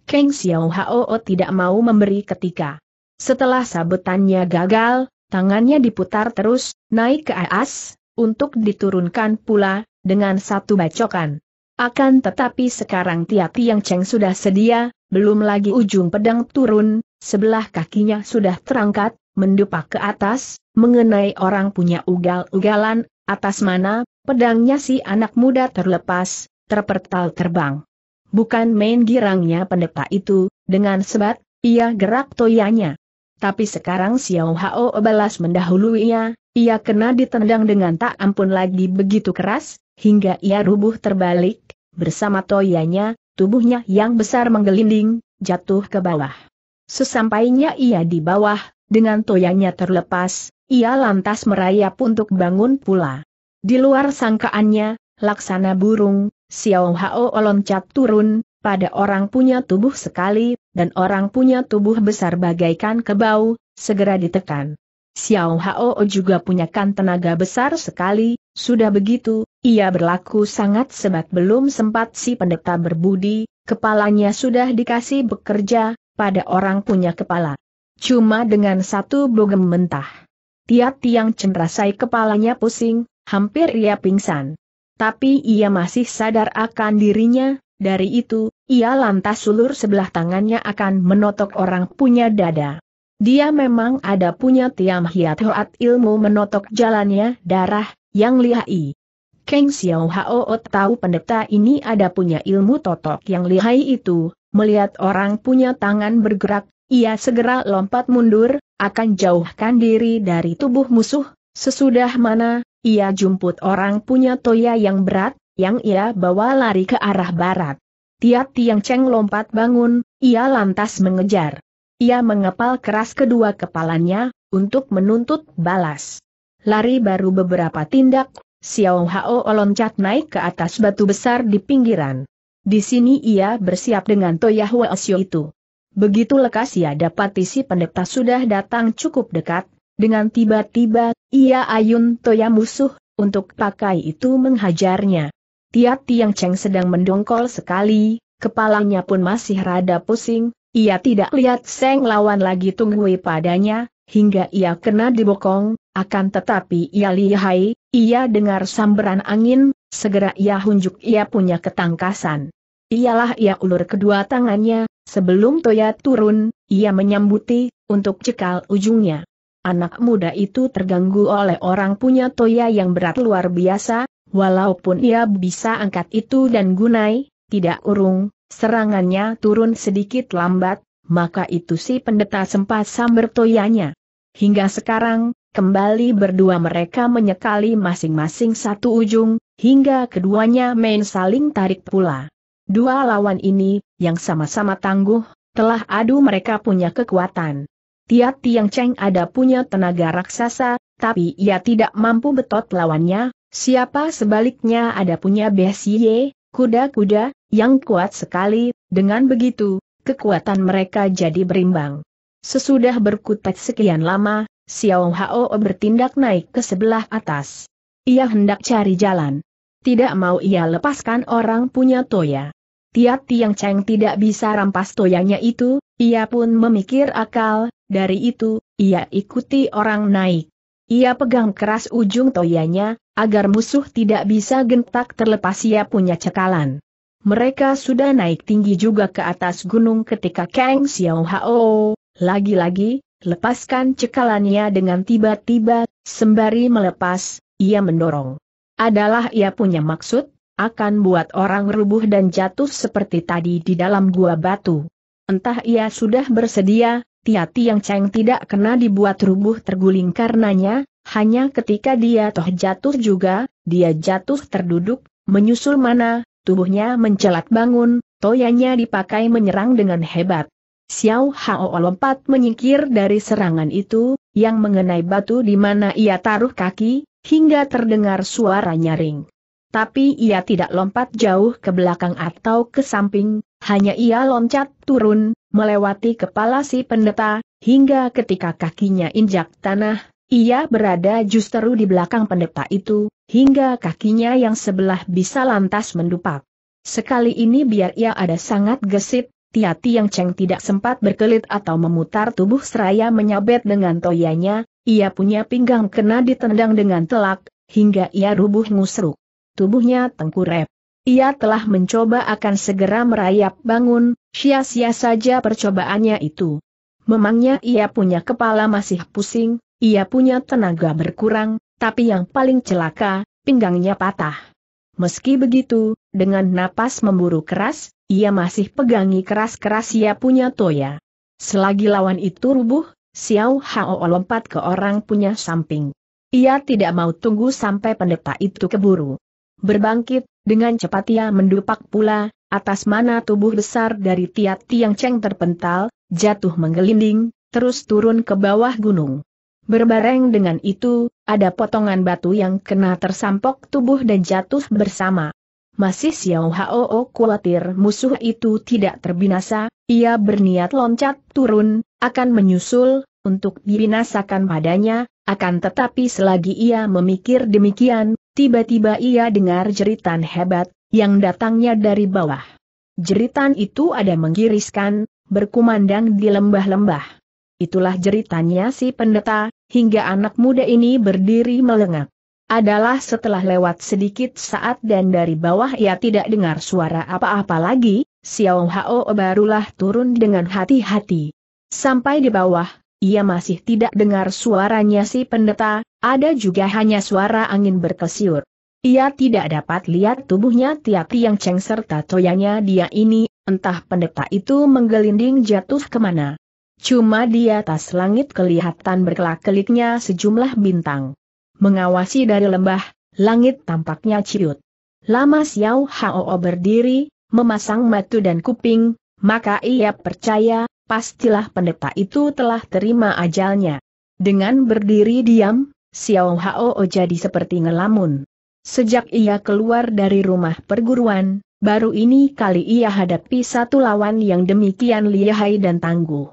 Kang Xiao Hao tidak mau memberi ketika. Setelah sabetannya gagal, tangannya diputar terus, naik ke atas, untuk diturunkan pula, dengan satu bacokan. Akan tetapi sekarang Tia Tiang Cheng sudah sedia, belum lagi ujung pedang turun, sebelah kakinya sudah terangkat, mendupak ke atas, mengenai orang punya ugal-ugalan, atas mana, pedangnya si anak muda terlepas, terpertal terbang. Bukan main girangnya pendeta itu, dengan sebat, ia gerak toyanya. Tapi sekarang Xiao Hao balas mendahuluinya, ia kena ditendang dengan tak ampun lagi begitu keras, hingga ia rubuh terbalik, bersama toyanya, tubuhnya yang besar menggelinding, jatuh ke bawah. Sesampainya ia di bawah, dengan toyanya terlepas, ia lantas merayap untuk bangun pula. Di luar sangkaannya, laksana burung, Xiao Hao loncat turun, pada orang punya tubuh sekali, dan orang punya tubuh besar bagaikan kebau, segera ditekan. Xiao Hao juga punyakan tenaga besar sekali, sudah begitu, ia berlaku sangat sebat belum sempat si pendeta berbudi, kepalanya sudah dikasih bekerja, pada orang punya kepala. Cuma dengan satu bogem mentah. Tiat tiang cenderasai kepalanya pusing, hampir ia pingsan. Tapi ia masih sadar akan dirinya, dari itu, ia lantas sulur sebelah tangannya akan menotok orang punya dada. Dia memang ada punya tiang hiat hoat ilmu menotok jalannya darah, yang lihai. Keng Xiao Hao tahu pendeta ini ada punya ilmu totok yang lihai itu, melihat orang punya tangan bergerak, ia segera lompat mundur, akan jauhkan diri dari tubuh musuh, sesudah mana, ia jumput orang punya toya yang berat, yang ia bawa lari ke arah barat. Tiap tiang ceng lompat bangun, ia lantas mengejar. Ia mengepal keras kedua kepalanya, untuk menuntut balas. Lari baru beberapa tindak, Xiao Hao loncat naik ke atas batu besar di pinggiran. Di sini ia bersiap dengan Toyah Waosyo itu. Begitu lekas ia dapati si pendeta sudah datang cukup dekat, dengan tiba-tiba, ia ayun Toya musuh, untuk pakai itu menghajarnya. Tiat Tiang Cheng sedang mendongkol sekali, kepalanya pun masih rada pusing, ia tidak lihat Seng lawan lagi tunggui padanya, hingga ia kena dibokong, akan tetapi ia lihai, ia dengar samberan angin, segera ia hunjuk ia punya ketangkasan. Ialah ia ulur kedua tangannya, sebelum Toya turun, ia menyambuti, untuk cekal ujungnya. Anak muda itu terganggu oleh orang punya Toya yang berat luar biasa, walaupun ia bisa angkat itu dan gunai, tidak urung, serangannya turun sedikit lambat, maka itu si pendeta sempat samber Toyanya. Hingga sekarang, Kembali berdua mereka menyekali masing-masing satu ujung, hingga keduanya main saling tarik pula. Dua lawan ini, yang sama-sama tangguh, telah adu mereka punya kekuatan. Tiat Tiang Cheng ada punya tenaga raksasa, tapi ia tidak mampu betot lawannya, siapa sebaliknya ada punya Bessie, kuda-kuda, yang kuat sekali, dengan begitu, kekuatan mereka jadi berimbang. Sesudah berkutat sekian lama, Xiao Hao bertindak naik ke sebelah atas. Ia hendak cari jalan. Tidak mau ia lepaskan orang punya Toya. Tiap Tiang Cheng tidak bisa rampas Toyanya itu, ia pun memikir akal, dari itu, ia ikuti orang naik. Ia pegang keras ujung Toyanya, agar musuh tidak bisa gentak terlepas ia punya cekalan. Mereka sudah naik tinggi juga ke atas gunung ketika Kang Xiao Hao, lagi-lagi, Lepaskan cekalannya dengan tiba-tiba, sembari melepas, ia mendorong. Adalah ia punya maksud, akan buat orang rubuh dan jatuh seperti tadi di dalam gua batu. Entah ia sudah bersedia, Tiati yang ceng tidak kena dibuat rubuh terguling karenanya, hanya ketika dia toh jatuh juga, dia jatuh terduduk, menyusul mana, tubuhnya mencelat bangun, toyanya dipakai menyerang dengan hebat. Xiao Hao lompat menyingkir dari serangan itu, yang mengenai batu di mana ia taruh kaki, hingga terdengar suara nyaring. Tapi ia tidak lompat jauh ke belakang atau ke samping, hanya ia loncat turun, melewati kepala si pendeta, hingga ketika kakinya injak tanah, ia berada justru di belakang pendeta itu, hingga kakinya yang sebelah bisa lantas mendupak. Sekali ini biar ia ada sangat gesit, Tia Tiang Cheng tidak sempat berkelit atau memutar tubuh seraya menyabet dengan toyanya, ia punya pinggang kena ditendang dengan telak, hingga ia rubuh ngusruk. Tubuhnya tengkurep. Ia telah mencoba akan segera merayap bangun, sia-sia saja percobaannya itu. Memangnya ia punya kepala masih pusing, ia punya tenaga berkurang, tapi yang paling celaka, pinggangnya patah. Meski begitu, dengan napas memburu keras, ia masih pegangi keras-keras ia punya toya. Selagi lawan itu rubuh, Xiao Hao lompat ke orang punya samping. Ia tidak mau tunggu sampai pendeta itu keburu. Berbangkit, dengan cepat ia mendupak pula, atas mana tubuh besar dari Tiat Tiang ceng terpental, jatuh menggelinding, terus turun ke bawah gunung. Berbareng dengan itu, ada potongan batu yang kena tersampok tubuh dan jatuh bersama. Masih Xiao Hao khawatir musuh itu tidak terbinasa, ia berniat loncat turun, akan menyusul, untuk dibinasakan padanya, akan tetapi selagi ia memikir demikian, tiba-tiba ia dengar jeritan hebat, yang datangnya dari bawah. Jeritan itu ada menggiriskan, berkumandang di lembah-lembah itulah jeritannya si pendeta, hingga anak muda ini berdiri melengak. Adalah setelah lewat sedikit saat dan dari bawah ia tidak dengar suara apa-apa lagi, Xiao Hao barulah turun dengan hati-hati. Sampai di bawah, ia masih tidak dengar suaranya si pendeta, ada juga hanya suara angin berkesiur. Ia tidak dapat lihat tubuhnya tiap tiang ceng serta toyanya dia ini, entah pendeta itu menggelinding jatuh kemana. Cuma di atas langit kelihatan berkelak-keliknya sejumlah bintang. Mengawasi dari lembah, langit tampaknya ciut. Lama Xiao Hao berdiri, memasang matu dan kuping, maka ia percaya, pastilah pendeta itu telah terima ajalnya. Dengan berdiri diam, Xiao Hao jadi seperti ngelamun. Sejak ia keluar dari rumah perguruan, baru ini kali ia hadapi satu lawan yang demikian lihai dan tangguh.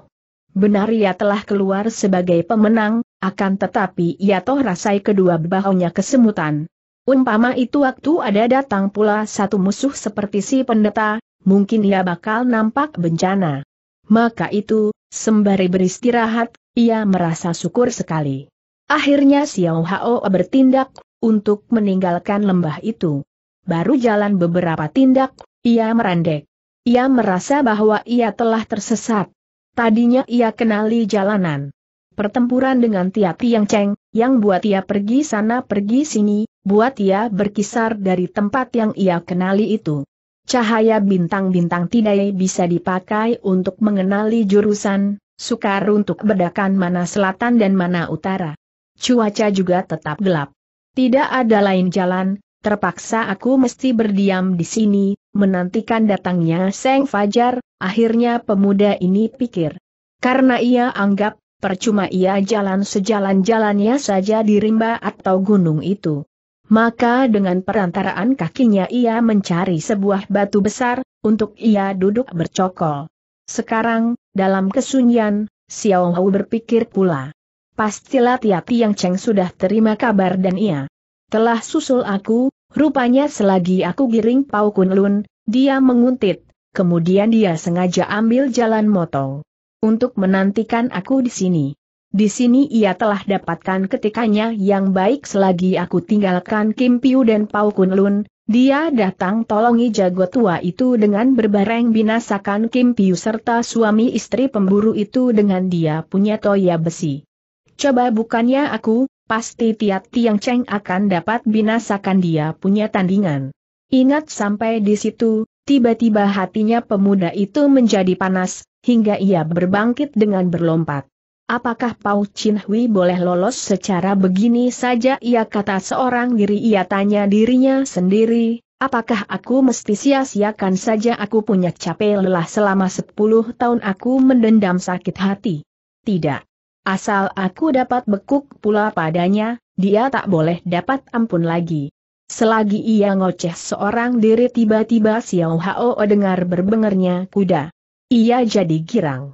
Benar ia telah keluar sebagai pemenang, akan tetapi ia toh rasai kedua bahunya kesemutan. Umpama itu waktu ada datang pula satu musuh seperti si pendeta, mungkin ia bakal nampak bencana. Maka itu, sembari beristirahat, ia merasa syukur sekali. Akhirnya Xiao Hao bertindak, untuk meninggalkan lembah itu. Baru jalan beberapa tindak, ia merendek. Ia merasa bahwa ia telah tersesat. Tadinya ia kenali jalanan. Pertempuran dengan Tia Tiang Cheng, yang buat ia pergi sana pergi sini, buat ia berkisar dari tempat yang ia kenali itu. Cahaya bintang-bintang tidak bisa dipakai untuk mengenali jurusan, sukar untuk bedakan mana selatan dan mana utara. Cuaca juga tetap gelap. Tidak ada lain jalan, Terpaksa aku mesti berdiam di sini, menantikan datangnya Seng Fajar, akhirnya pemuda ini pikir. Karena ia anggap, percuma ia jalan sejalan-jalannya saja di rimba atau gunung itu. Maka dengan perantaraan kakinya ia mencari sebuah batu besar, untuk ia duduk bercokol. Sekarang, dalam kesunyian, Xiao Hou berpikir pula. Pastilah Tiati yang Ceng sudah terima kabar dan ia telah susul aku, rupanya selagi aku giring Pau Lun, dia menguntit, kemudian dia sengaja ambil jalan moto. Untuk menantikan aku di sini. Di sini ia telah dapatkan ketikanya yang baik selagi aku tinggalkan Kim Piu dan Pau Lun, dia datang tolongi jago tua itu dengan berbareng binasakan Kim Piu serta suami istri pemburu itu dengan dia punya toya besi. Coba bukannya aku, pasti tiap Tiang ceng akan dapat binasakan dia punya tandingan. Ingat sampai di situ, tiba-tiba hatinya pemuda itu menjadi panas, hingga ia berbangkit dengan berlompat. Apakah Pau Chin Hui boleh lolos secara begini saja ia kata seorang diri ia tanya dirinya sendiri, apakah aku mesti sia-siakan saja aku punya capek lelah selama 10 tahun aku mendendam sakit hati? Tidak. Asal aku dapat bekuk pula padanya, dia tak boleh dapat ampun lagi. Selagi ia ngoceh seorang diri tiba-tiba Xiao Hao dengar berbengernya kuda. Ia jadi girang.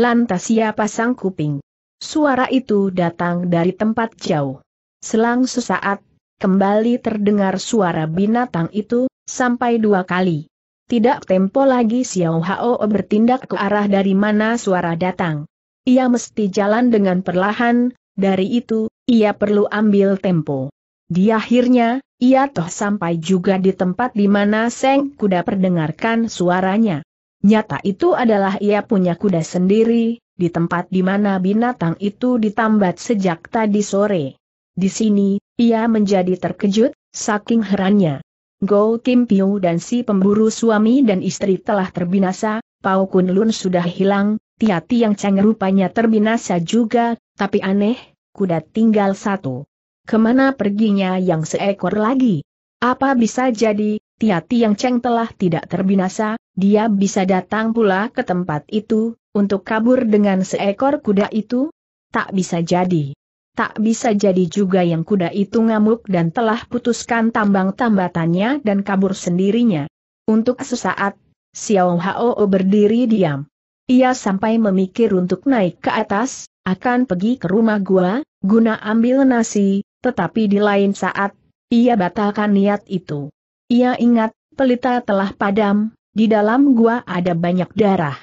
Lantas ia pasang kuping. Suara itu datang dari tempat jauh. Selang sesaat, kembali terdengar suara binatang itu, sampai dua kali. Tidak tempo lagi Xiao Hao bertindak ke arah dari mana suara datang. Ia mesti jalan dengan perlahan, dari itu, ia perlu ambil tempo. Di akhirnya, ia toh sampai juga di tempat di mana Seng Kuda perdengarkan suaranya. Nyata itu adalah ia punya kuda sendiri, di tempat di mana binatang itu ditambat sejak tadi sore. Di sini, ia menjadi terkejut, saking herannya. Go Kim Piu dan si pemburu suami dan istri telah terbinasa, Pau Kun Lun sudah hilang, Tiati yang Cheng rupanya terbinasa juga, tapi aneh, kuda tinggal satu. Kemana perginya yang seekor lagi? Apa bisa jadi, Tiati yang Cheng telah tidak terbinasa, dia bisa datang pula ke tempat itu, untuk kabur dengan seekor kuda itu? Tak bisa jadi. Tak bisa jadi juga yang kuda itu ngamuk dan telah putuskan tambang tambatannya dan kabur sendirinya. Untuk sesaat, Xiao Hao berdiri diam. Ia sampai memikir untuk naik ke atas, akan pergi ke rumah gua, guna ambil nasi, tetapi di lain saat, ia batalkan niat itu. Ia ingat, pelita telah padam, di dalam gua ada banyak darah.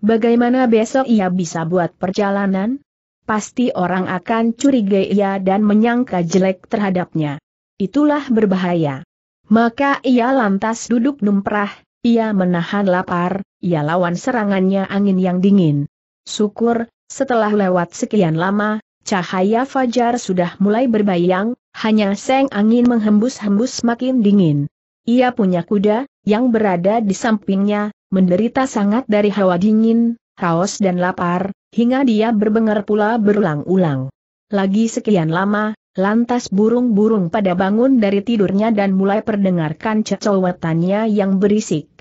Bagaimana besok ia bisa buat perjalanan? Pasti orang akan curiga ia dan menyangka jelek terhadapnya. Itulah berbahaya. Maka ia lantas duduk numprah, ia menahan lapar, ia lawan serangannya angin yang dingin. Syukur, setelah lewat sekian lama, cahaya fajar sudah mulai berbayang, hanya seng angin menghembus-hembus makin dingin. Ia punya kuda, yang berada di sampingnya, menderita sangat dari hawa dingin, haus dan lapar, hingga dia berbengar pula berulang-ulang. Lagi sekian lama, Lantas burung-burung pada bangun dari tidurnya dan mulai perdengarkan cecowetannya yang berisik.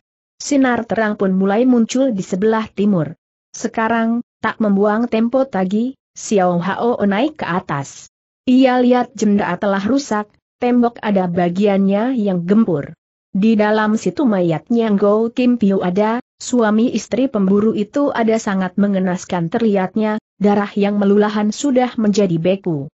Sinar terang pun mulai muncul di sebelah timur. Sekarang, tak membuang tempo tagi, Xiao Hao naik ke atas. Ia lihat jendela telah rusak, tembok ada bagiannya yang gempur. Di dalam situ mayatnya Go Kim Piu ada, suami istri pemburu itu ada sangat mengenaskan terlihatnya, darah yang melulahan sudah menjadi beku.